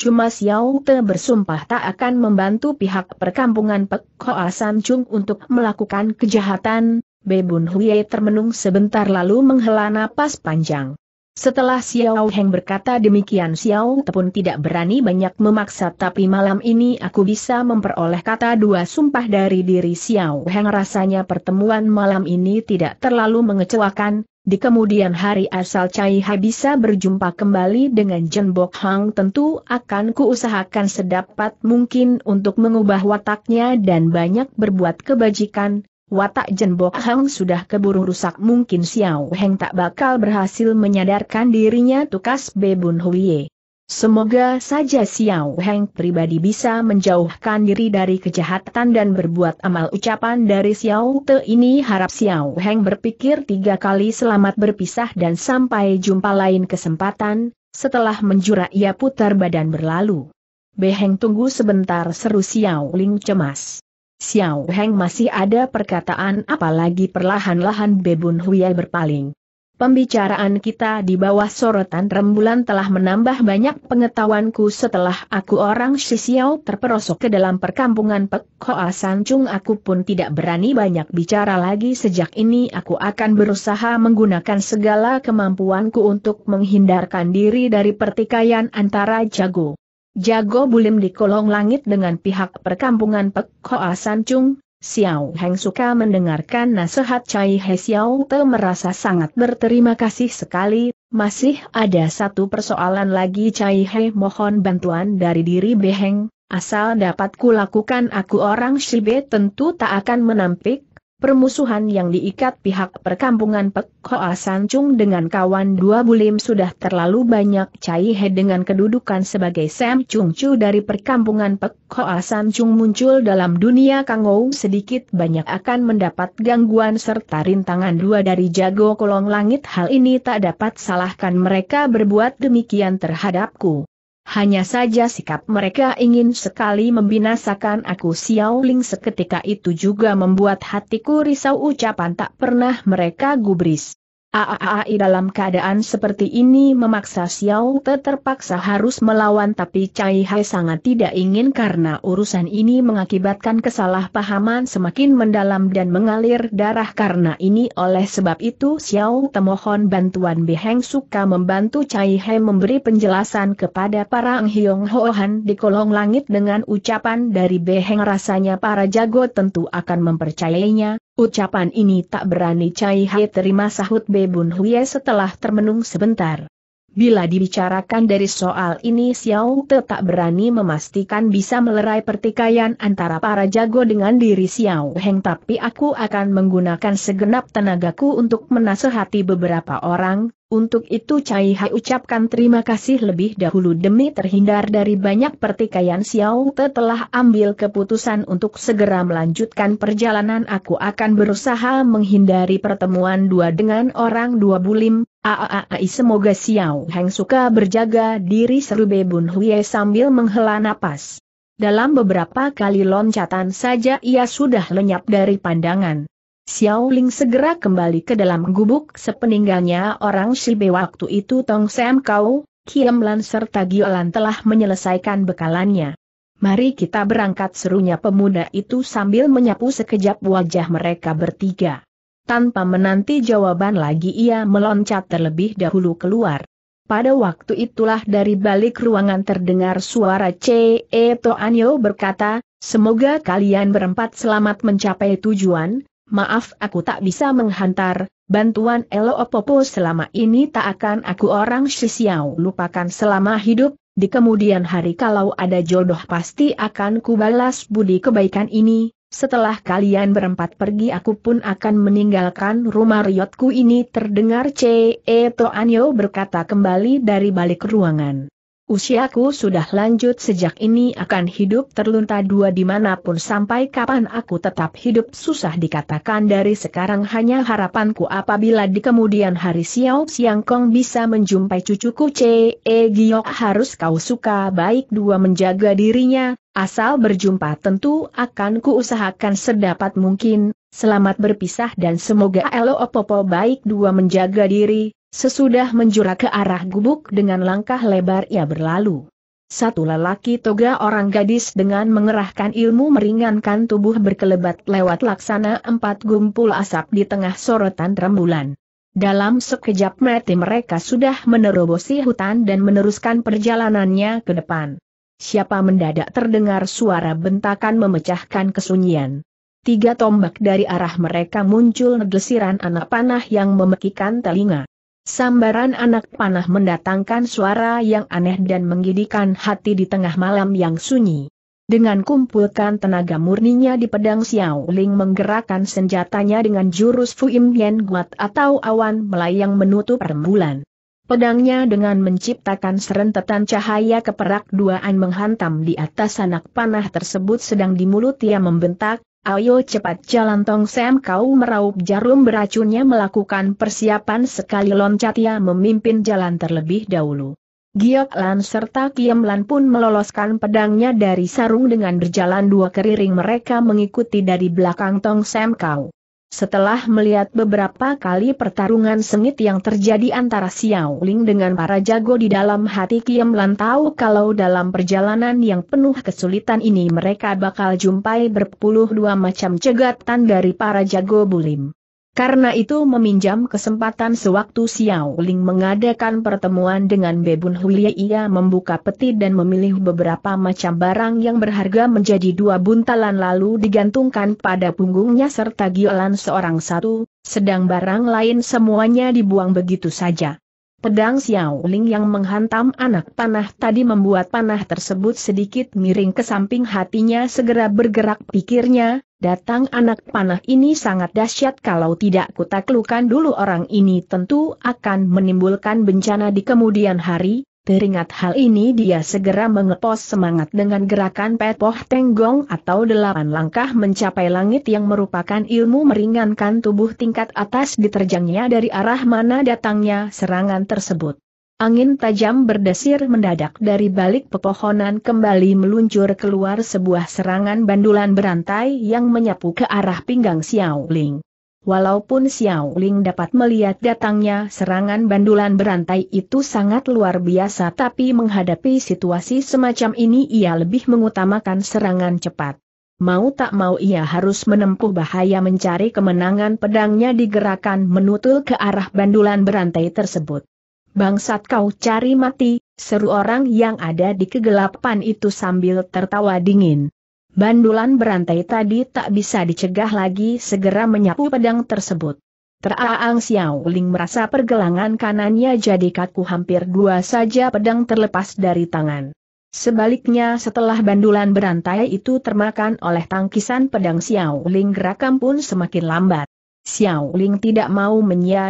Cuma Xiao Te bersumpah tak akan membantu pihak perkampungan Pek Hoa Chung untuk melakukan kejahatan, Bebun Huye termenung sebentar lalu menghela napas panjang. Setelah Xiao Heng berkata demikian Xiao Te pun tidak berani banyak memaksa tapi malam ini aku bisa memperoleh kata dua sumpah dari diri Xiao Heng rasanya pertemuan malam ini tidak terlalu mengecewakan, di kemudian hari asal Chai Hai bisa berjumpa kembali dengan Jen Bok Hang tentu akan kuusahakan sedapat mungkin untuk mengubah wataknya dan banyak berbuat kebajikan, watak Jenbok Hang sudah keburu rusak mungkin Xiao Heng tak bakal berhasil menyadarkan dirinya tukas Bebun Huiye. Semoga saja Xiao Heng pribadi bisa menjauhkan diri dari kejahatan dan berbuat amal ucapan dari Xiao Te ini harap Xiao Heng berpikir tiga kali selamat berpisah dan sampai jumpa lain kesempatan, setelah menjura ia putar badan berlalu. Beheng tunggu sebentar seru Xiao Ling cemas. Xiao Heng masih ada perkataan apalagi perlahan-lahan Bebun Huya berpaling. Pembicaraan kita di bawah sorotan rembulan telah menambah banyak pengetahuanku setelah aku orang Shisiao terperosok ke dalam perkampungan Pek Hoa Sancung aku pun tidak berani banyak bicara lagi sejak ini aku akan berusaha menggunakan segala kemampuanku untuk menghindarkan diri dari pertikaian antara jago. Jago bulim di kolong langit dengan pihak perkampungan Pek Hoa Chung. Xiao Heng suka mendengarkan nasihat Cai He Xiao Te merasa sangat berterima kasih sekali, masih ada satu persoalan lagi Cai He mohon bantuan dari diri Beheng, asal dapat kulakukan aku orang Shibe tentu tak akan menampik, permusuhan yang diikat pihak perkampungan Pek Hoa Chung dengan kawan dua bulim sudah terlalu banyak Cai He dengan kedudukan sebagai Sam Chung Chu dari perkampungan Pek Hoa Chung muncul dalam dunia Kangou sedikit banyak akan mendapat gangguan serta rintangan dua dari jago kolong langit hal ini tak dapat salahkan mereka berbuat demikian terhadapku. Hanya saja sikap mereka ingin sekali membinasakan aku Xiao Ling seketika itu juga membuat hatiku risau ucapan tak pernah mereka gubris. Aaai dalam keadaan seperti ini memaksa Xiao Te terpaksa harus melawan tapi Cai Hai sangat tidak ingin karena urusan ini mengakibatkan kesalahpahaman semakin mendalam dan mengalir darah karena ini oleh sebab itu Xiao Te mohon bantuan Beheng suka membantu Cai Hai memberi penjelasan kepada para Hiong Hohan di kolong langit dengan ucapan dari Beheng rasanya para jago tentu akan mempercayainya, Ucapan ini tak berani Cai Hai terima sahut Bebun Huye setelah termenung sebentar. Bila dibicarakan dari soal ini Xiao Te tak berani memastikan bisa melerai pertikaian antara para jago dengan diri Xiao Heng tapi aku akan menggunakan segenap tenagaku untuk menasehati beberapa orang, untuk itu Cai Hai ucapkan terima kasih lebih dahulu demi terhindar dari banyak pertikaian Xiao Te telah ambil keputusan untuk segera melanjutkan perjalanan aku akan berusaha menghindari pertemuan dua dengan orang dua bulim, Aaai semoga Xiao Heng suka berjaga diri seru Bebun Huye sambil menghela napas. Dalam beberapa kali loncatan saja ia sudah lenyap dari pandangan. Xiao Ling segera kembali ke dalam gubuk sepeninggalnya orang Shibe waktu itu Tong Sam Kau, Kiam Lan serta Giolan telah menyelesaikan bekalannya. Mari kita berangkat serunya pemuda itu sambil menyapu sekejap wajah mereka bertiga. Tanpa menanti jawaban lagi ia meloncat terlebih dahulu keluar. Pada waktu itulah dari balik ruangan terdengar suara C.E. Toanyo berkata, Semoga kalian berempat selamat mencapai tujuan, maaf aku tak bisa menghantar, bantuan Elo Opopo selama ini tak akan aku orang Shisiao lupakan selama hidup, di kemudian hari kalau ada jodoh pasti akan kubalas budi kebaikan ini, setelah kalian berempat pergi aku pun akan meninggalkan rumah riotku ini terdengar C.E. Toanyo berkata kembali dari balik ruangan. Usiaku sudah lanjut sejak ini akan hidup terlunta dua dimanapun sampai kapan aku tetap hidup susah dikatakan dari sekarang hanya harapanku apabila di kemudian hari Xiao Siang Kong bisa menjumpai cucuku C. E. Giok harus kau suka baik dua menjaga dirinya, asal berjumpa tentu akan kuusahakan sedapat mungkin, selamat berpisah dan semoga Elo Opopo baik dua menjaga diri, Sesudah menjura ke arah gubuk dengan langkah lebar ia berlalu. Satu lelaki toga orang gadis dengan mengerahkan ilmu meringankan tubuh berkelebat lewat laksana empat gumpul asap di tengah sorotan rembulan. Dalam sekejap mati mereka sudah menerobosi hutan dan meneruskan perjalanannya ke depan. Siapa mendadak terdengar suara bentakan memecahkan kesunyian. Tiga tombak dari arah mereka muncul desiran anak panah yang memekikan telinga. Sambaran anak panah mendatangkan suara yang aneh dan menggidikan hati di tengah malam yang sunyi. Dengan kumpulkan tenaga murninya di pedang Xiao Ling menggerakkan senjatanya dengan jurus Fuim Yen Guat atau awan melayang menutup rembulan. Pedangnya dengan menciptakan serentetan cahaya keperak duaan menghantam di atas anak panah tersebut sedang di mulut ia membentak, Ayo cepat jalan Tong Sam kau meraup jarum beracunnya melakukan persiapan sekali loncat ia memimpin jalan terlebih dahulu. Giok Lan serta Kiem Lan pun meloloskan pedangnya dari sarung dengan berjalan dua keriring mereka mengikuti dari belakang Tong Sam kau. Setelah melihat beberapa kali pertarungan sengit yang terjadi antara Xiao Ling dengan para jago di dalam hati Kiem Lan tahu kalau dalam perjalanan yang penuh kesulitan ini mereka bakal jumpai berpuluh dua macam cegatan dari para jago bulim. Karena itu meminjam kesempatan sewaktu Xiao Ling mengadakan pertemuan dengan Bebun Hulia ia membuka peti dan memilih beberapa macam barang yang berharga menjadi dua buntalan lalu digantungkan pada punggungnya serta giolan seorang satu, sedang barang lain semuanya dibuang begitu saja. Pedang Xiao Ling yang menghantam anak panah tadi membuat panah tersebut sedikit miring ke samping hatinya segera bergerak pikirnya, Datang anak panah ini sangat dahsyat kalau tidak kutaklukan dulu orang ini tentu akan menimbulkan bencana di kemudian hari. Teringat hal ini dia segera mengepos semangat dengan gerakan petoh tenggong atau delapan langkah mencapai langit yang merupakan ilmu meringankan tubuh tingkat atas diterjangnya dari arah mana datangnya serangan tersebut. Angin tajam berdesir mendadak dari balik pepohonan kembali meluncur keluar sebuah serangan bandulan berantai yang menyapu ke arah pinggang Xiao Ling. Walaupun Xiao Ling dapat melihat datangnya serangan bandulan berantai itu sangat luar biasa tapi menghadapi situasi semacam ini ia lebih mengutamakan serangan cepat. Mau tak mau ia harus menempuh bahaya mencari kemenangan pedangnya digerakkan menutul ke arah bandulan berantai tersebut. Bangsat kau cari mati, seru orang yang ada di kegelapan itu sambil tertawa dingin. Bandulan berantai tadi tak bisa dicegah lagi segera menyapu pedang tersebut. Teraang Xiao Ling merasa pergelangan kanannya jadi kaku hampir dua saja pedang terlepas dari tangan. Sebaliknya setelah bandulan berantai itu termakan oleh tangkisan pedang Xiao Ling gerakan pun semakin lambat. Xiao Ling tidak mau menyia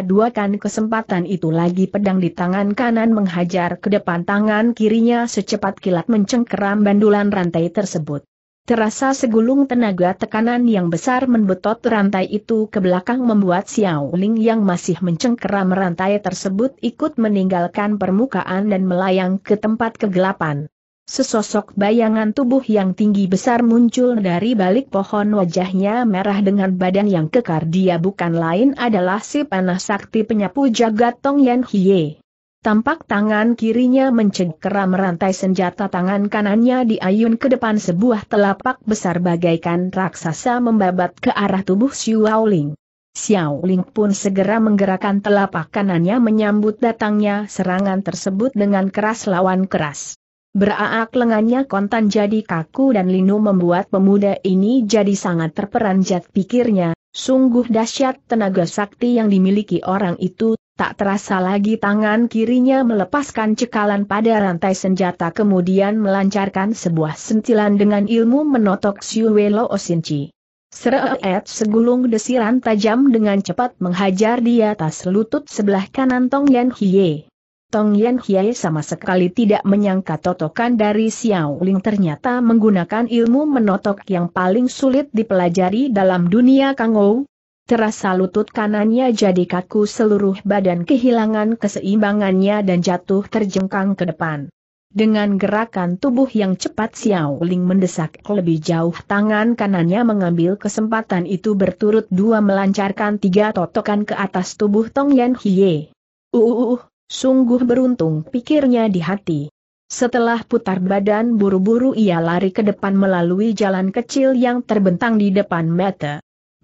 kesempatan itu lagi pedang di tangan kanan menghajar ke depan tangan kirinya secepat kilat mencengkeram bandulan rantai tersebut. Terasa segulung tenaga tekanan yang besar membetot rantai itu ke belakang membuat Xiao Ling yang masih mencengkeram rantai tersebut ikut meninggalkan permukaan dan melayang ke tempat kegelapan. Sesosok bayangan tubuh yang tinggi besar muncul dari balik pohon wajahnya merah dengan badan yang kekar dia bukan lain adalah si panah sakti penyapu jagat Tong Yan Hie. Tampak tangan kirinya mencengkeram rantai senjata tangan kanannya diayun ke depan sebuah telapak besar bagaikan raksasa membabat ke arah tubuh Xiao Ling. Xiao Ling pun segera menggerakkan telapak kanannya menyambut datangnya serangan tersebut dengan keras lawan keras. Beraak lengannya kontan jadi kaku dan linu membuat pemuda ini jadi sangat terperanjat pikirnya, sungguh dahsyat tenaga sakti yang dimiliki orang itu, tak terasa lagi tangan kirinya melepaskan cekalan pada rantai senjata kemudian melancarkan sebuah sentilan dengan ilmu menotok Siuwelo Osinci. Sereet segulung desiran tajam dengan cepat menghajar di atas lutut sebelah kanan Tong Yan Hiye. Tong Yan Hiei sama sekali tidak menyangka totokan dari Xiao Ling ternyata menggunakan ilmu menotok yang paling sulit dipelajari dalam dunia Kangou. Terasa lutut kanannya jadi kaku seluruh badan kehilangan keseimbangannya dan jatuh terjengkang ke depan. Dengan gerakan tubuh yang cepat Xiao Ling mendesak lebih jauh tangan kanannya mengambil kesempatan itu berturut dua melancarkan tiga totokan ke atas tubuh Tong Yan Hiei. Uh, uh, uh, Sungguh beruntung pikirnya di hati. Setelah putar badan buru-buru ia lari ke depan melalui jalan kecil yang terbentang di depan mata.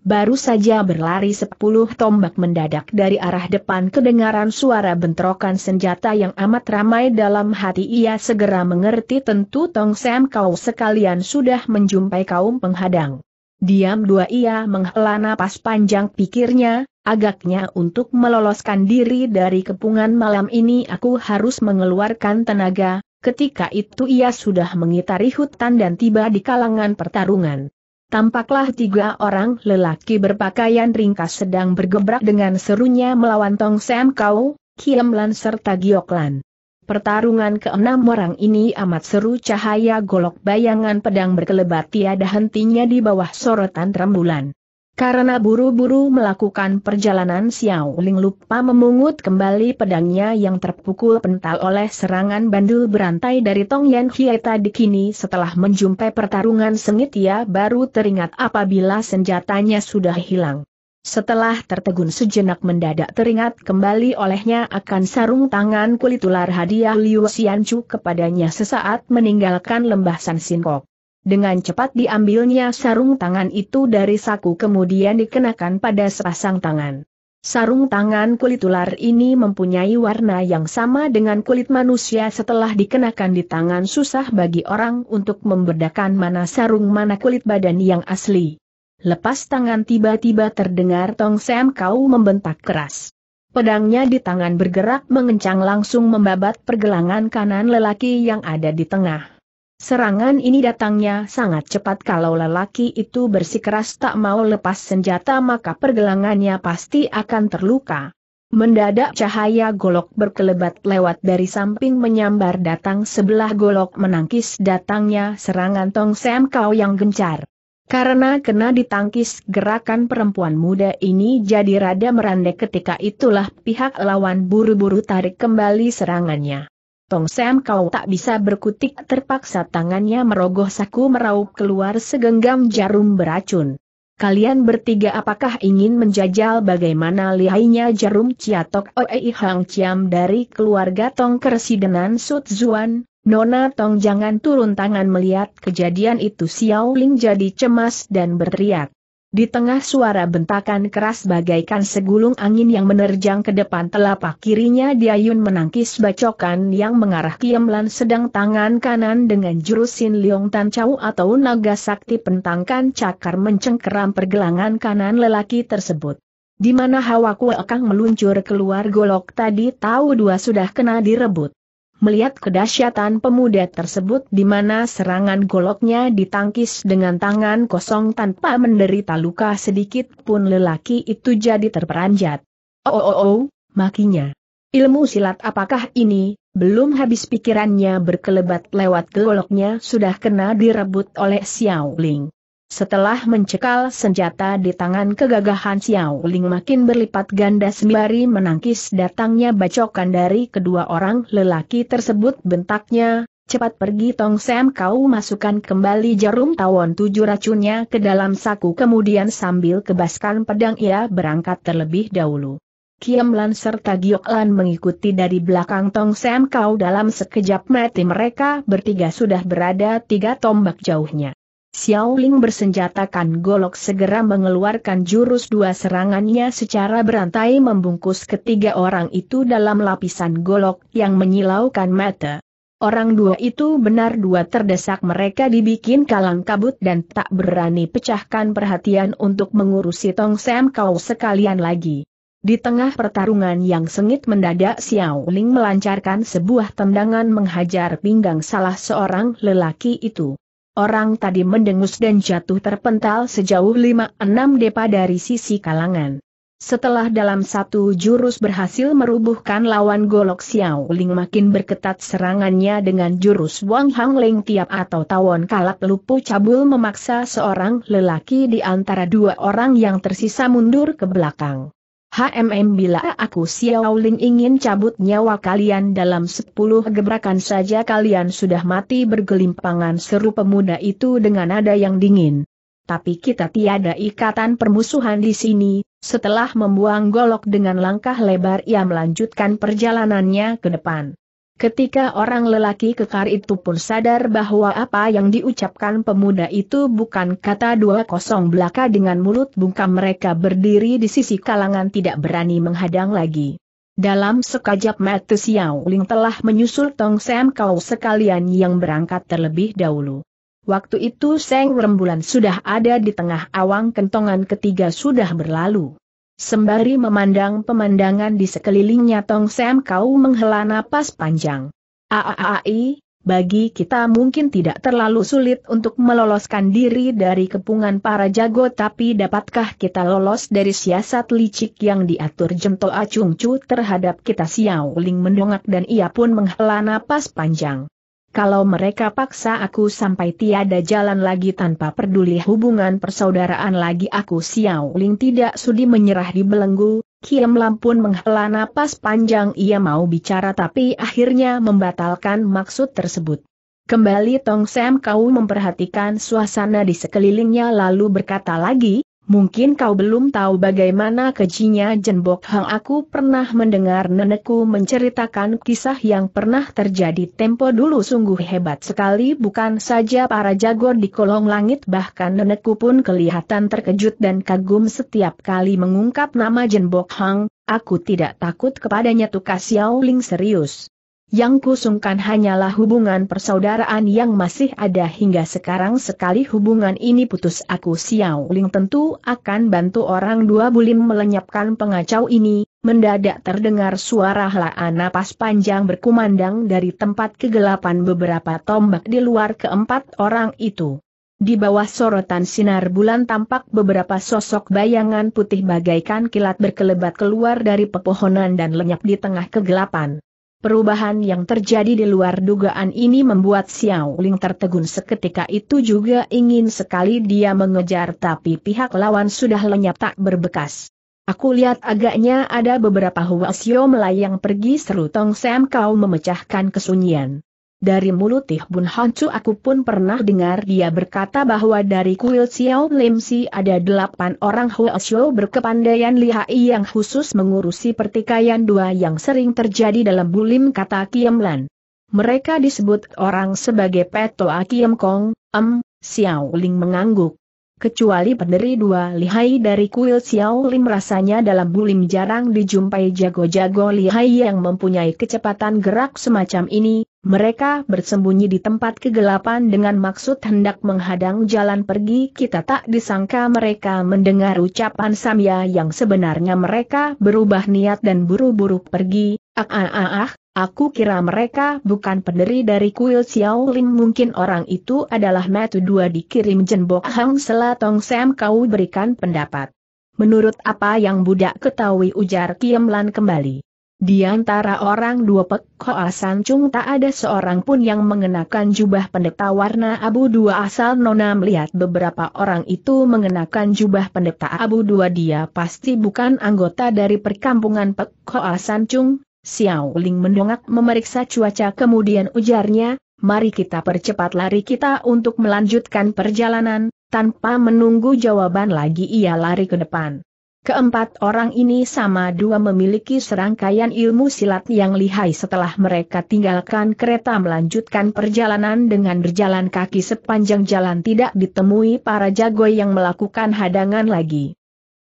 Baru saja berlari sepuluh tombak mendadak dari arah depan kedengaran suara bentrokan senjata yang amat ramai dalam hati ia segera mengerti tentu Tong Sam kau sekalian sudah menjumpai kaum penghadang. Diam dua ia menghela napas panjang pikirnya, Agaknya untuk meloloskan diri dari kepungan malam ini aku harus mengeluarkan tenaga, ketika itu ia sudah mengitari hutan dan tiba di kalangan pertarungan. Tampaklah tiga orang lelaki berpakaian ringkas sedang bergebrak dengan serunya melawan Tong Sam Kau, Kiem Lan serta Giok Lan. Pertarungan keenam orang ini amat seru cahaya golok bayangan pedang berkelebat tiada hentinya di bawah sorotan rembulan. Karena buru-buru melakukan perjalanan Xiao Ling lupa memungut kembali pedangnya yang terpukul pental oleh serangan bandul berantai dari Tong Yan Hie tadi kini setelah menjumpai pertarungan sengit ia baru teringat apabila senjatanya sudah hilang. Setelah tertegun sejenak mendadak teringat kembali olehnya akan sarung tangan kulit ular hadiah Liu Xianchu kepadanya sesaat meninggalkan lembah San Sinkok. Dengan cepat diambilnya sarung tangan itu dari saku kemudian dikenakan pada sepasang tangan. Sarung tangan kulit ular ini mempunyai warna yang sama dengan kulit manusia setelah dikenakan di tangan susah bagi orang untuk membedakan mana sarung mana kulit badan yang asli. Lepas tangan tiba-tiba terdengar Tong Sam Kau membentak keras. Pedangnya di tangan bergerak mengencang langsung membabat pergelangan kanan lelaki yang ada di tengah. Serangan ini datangnya sangat cepat kalau lelaki itu bersikeras tak mau lepas senjata maka pergelangannya pasti akan terluka. Mendadak cahaya golok berkelebat lewat dari samping menyambar datang sebelah golok menangkis datangnya serangan Tong Sam Kau yang gencar. Karena kena ditangkis gerakan perempuan muda ini jadi rada merandek ketika itulah pihak lawan buru-buru tarik kembali serangannya. Tong Sam kau tak bisa berkutik terpaksa tangannya merogoh saku meraup keluar segenggam jarum beracun. Kalian bertiga apakah ingin menjajal bagaimana lihainya jarum ciatok Oei Hang Chiam dari keluarga Tong Kersidenan Sut Zuan? Nona Tong jangan turun tangan melihat kejadian itu Xiao Ling jadi cemas dan berteriak. Di tengah suara bentakan keras bagaikan segulung angin yang menerjang ke depan telapak kirinya Diayun menangkis bacokan yang mengarah Kiemlan sedang tangan kanan dengan jurusin Liong Tan Chau atau naga sakti pentangkan cakar mencengkeram pergelangan kanan lelaki tersebut. Di mana hawa kue meluncur keluar golok tadi tahu dua sudah kena direbut. Melihat kedahsyatan pemuda tersebut di mana serangan goloknya ditangkis dengan tangan kosong tanpa menderita luka sedikit pun lelaki itu jadi terperanjat. Oh oh oh, oh makinya. Ilmu silat apakah ini, belum habis pikirannya berkelebat lewat goloknya sudah kena direbut oleh Xiao Ling. Setelah mencekal senjata di tangan kegagahan Xiao Ling makin berlipat ganda sembari menangkis datangnya bacokan dari kedua orang lelaki tersebut bentaknya, cepat pergi Tong Sam kau masukkan kembali jarum tawon tujuh racunnya ke dalam saku kemudian sambil kebaskan pedang ia berangkat terlebih dahulu. Kiam Lan serta Giok Lan mengikuti dari belakang Tong Sam kau dalam sekejap mati mereka bertiga sudah berada tiga tombak jauhnya. Xiaoling bersenjatakan golok segera mengeluarkan jurus dua serangannya secara berantai membungkus ketiga orang itu dalam lapisan golok yang menyilaukan mata. Orang dua itu benar dua terdesak mereka dibikin kalang kabut dan tak berani pecahkan perhatian untuk mengurusi Tong Sam Kau sekalian lagi. Di tengah pertarungan yang sengit mendadak Xiao Ling melancarkan sebuah tendangan menghajar pinggang salah seorang lelaki itu. Orang tadi mendengus dan jatuh terpental sejauh 5-6 depa dari sisi kalangan. Setelah dalam satu jurus berhasil merubuhkan lawan Golok Xiao Ling makin berketat serangannya dengan jurus Wang Hang Ling Tiap atau Tawon Kalap Lupu Cabul memaksa seorang lelaki di antara dua orang yang tersisa mundur ke belakang. HMM bila aku Xiaoling ingin cabut nyawa kalian dalam sepuluh gebrakan saja kalian sudah mati bergelimpangan seru pemuda itu dengan nada yang dingin. Tapi kita tiada ikatan permusuhan di sini, setelah membuang golok dengan langkah lebar ia melanjutkan perjalanannya ke depan. Ketika orang lelaki kekar itu pun sadar bahwa apa yang diucapkan pemuda itu bukan kata dua kosong belaka dengan mulut bungkam mereka berdiri di sisi kalangan tidak berani menghadang lagi. Dalam sekajap mata Xiao Ling telah menyusul Tong Sam Kau sekalian yang berangkat terlebih dahulu. Waktu itu Seng Rembulan sudah ada di tengah awang kentongan ketiga sudah berlalu. Sembari memandang pemandangan di sekelilingnya Tong Sam kau menghela napas panjang. Aaai, bagi kita mungkin tidak terlalu sulit untuk meloloskan diri dari kepungan para jago tapi dapatkah kita lolos dari siasat licik yang diatur Jento Acungcu terhadap kita Xiao Ling mendongak dan ia pun menghela napas panjang. Kalau mereka paksa aku sampai tiada jalan lagi tanpa peduli hubungan persaudaraan lagi aku Xiao Ling tidak sudi menyerah di belenggu, Kiam Lam pun menghela napas panjang ia mau bicara tapi akhirnya membatalkan maksud tersebut. Kembali Tong Sam kau memperhatikan suasana di sekelilingnya lalu berkata lagi, Mungkin kau belum tahu bagaimana kejinya Jenbok Hang aku pernah mendengar nenekku menceritakan kisah yang pernah terjadi tempo dulu sungguh hebat sekali bukan saja para jago di kolong langit bahkan nenekku pun kelihatan terkejut dan kagum setiap kali mengungkap nama Jenbok Hang, aku tidak takut kepadanya Tukas Yao Ling serius. Yang kusungkan hanyalah hubungan persaudaraan yang masih ada hingga sekarang sekali hubungan ini putus aku Xiao Ling tentu akan bantu orang dua bulim melenyapkan pengacau ini, mendadak terdengar suara helaan napas panjang berkumandang dari tempat kegelapan beberapa tombak di luar keempat orang itu. Di bawah sorotan sinar bulan tampak beberapa sosok bayangan putih bagaikan kilat berkelebat keluar dari pepohonan dan lenyap di tengah kegelapan. Perubahan yang terjadi di luar dugaan ini membuat Xiao Ling tertegun seketika itu juga ingin sekali dia mengejar tapi pihak lawan sudah lenyap tak berbekas. Aku lihat agaknya ada beberapa Huasio melayang pergi seru Tong Sam kau memecahkan kesunyian. Dari mulut Tih Bun Hancu aku pun pernah dengar dia berkata bahwa dari kuil Xiao Lim Si ada delapan orang Xiao berkepandaian lihai yang khusus mengurusi pertikaian dua yang sering terjadi dalam bulim kata Kiemlan. Mereka disebut orang sebagai Petoa Kiem Kong, Em, Xiao Ling mengangguk. Kecuali penderi dua lihai dari kuil Xiao Lim rasanya dalam bulim jarang dijumpai jago-jago lihai yang mempunyai kecepatan gerak semacam ini, mereka bersembunyi di tempat kegelapan dengan maksud hendak menghadang jalan pergi kita tak disangka mereka mendengar ucapan Samya yang sebenarnya mereka berubah niat dan buru-buru pergi, ah ah ah ah, Aku kira mereka bukan penderi dari kuil Xiao Ling. mungkin orang itu adalah metu dua dikirim jenbok Hang Selatong Sam kau berikan pendapat. Menurut apa yang budak ketahui ujar Kiem Lan kembali. Di antara orang dua pek Hoa Chung tak ada seorang pun yang mengenakan jubah pendeta warna abu dua asal Nona melihat beberapa orang itu mengenakan jubah pendeta abu dua dia pasti bukan anggota dari perkampungan pek Hoa Chung, Xiao Ling mendongak memeriksa cuaca kemudian ujarnya, mari kita percepat lari kita untuk melanjutkan perjalanan, tanpa menunggu jawaban lagi ia lari ke depan. Keempat orang ini sama dua memiliki serangkaian ilmu silat yang lihai setelah mereka tinggalkan kereta melanjutkan perjalanan dengan berjalan kaki sepanjang jalan tidak ditemui para jago yang melakukan hadangan lagi.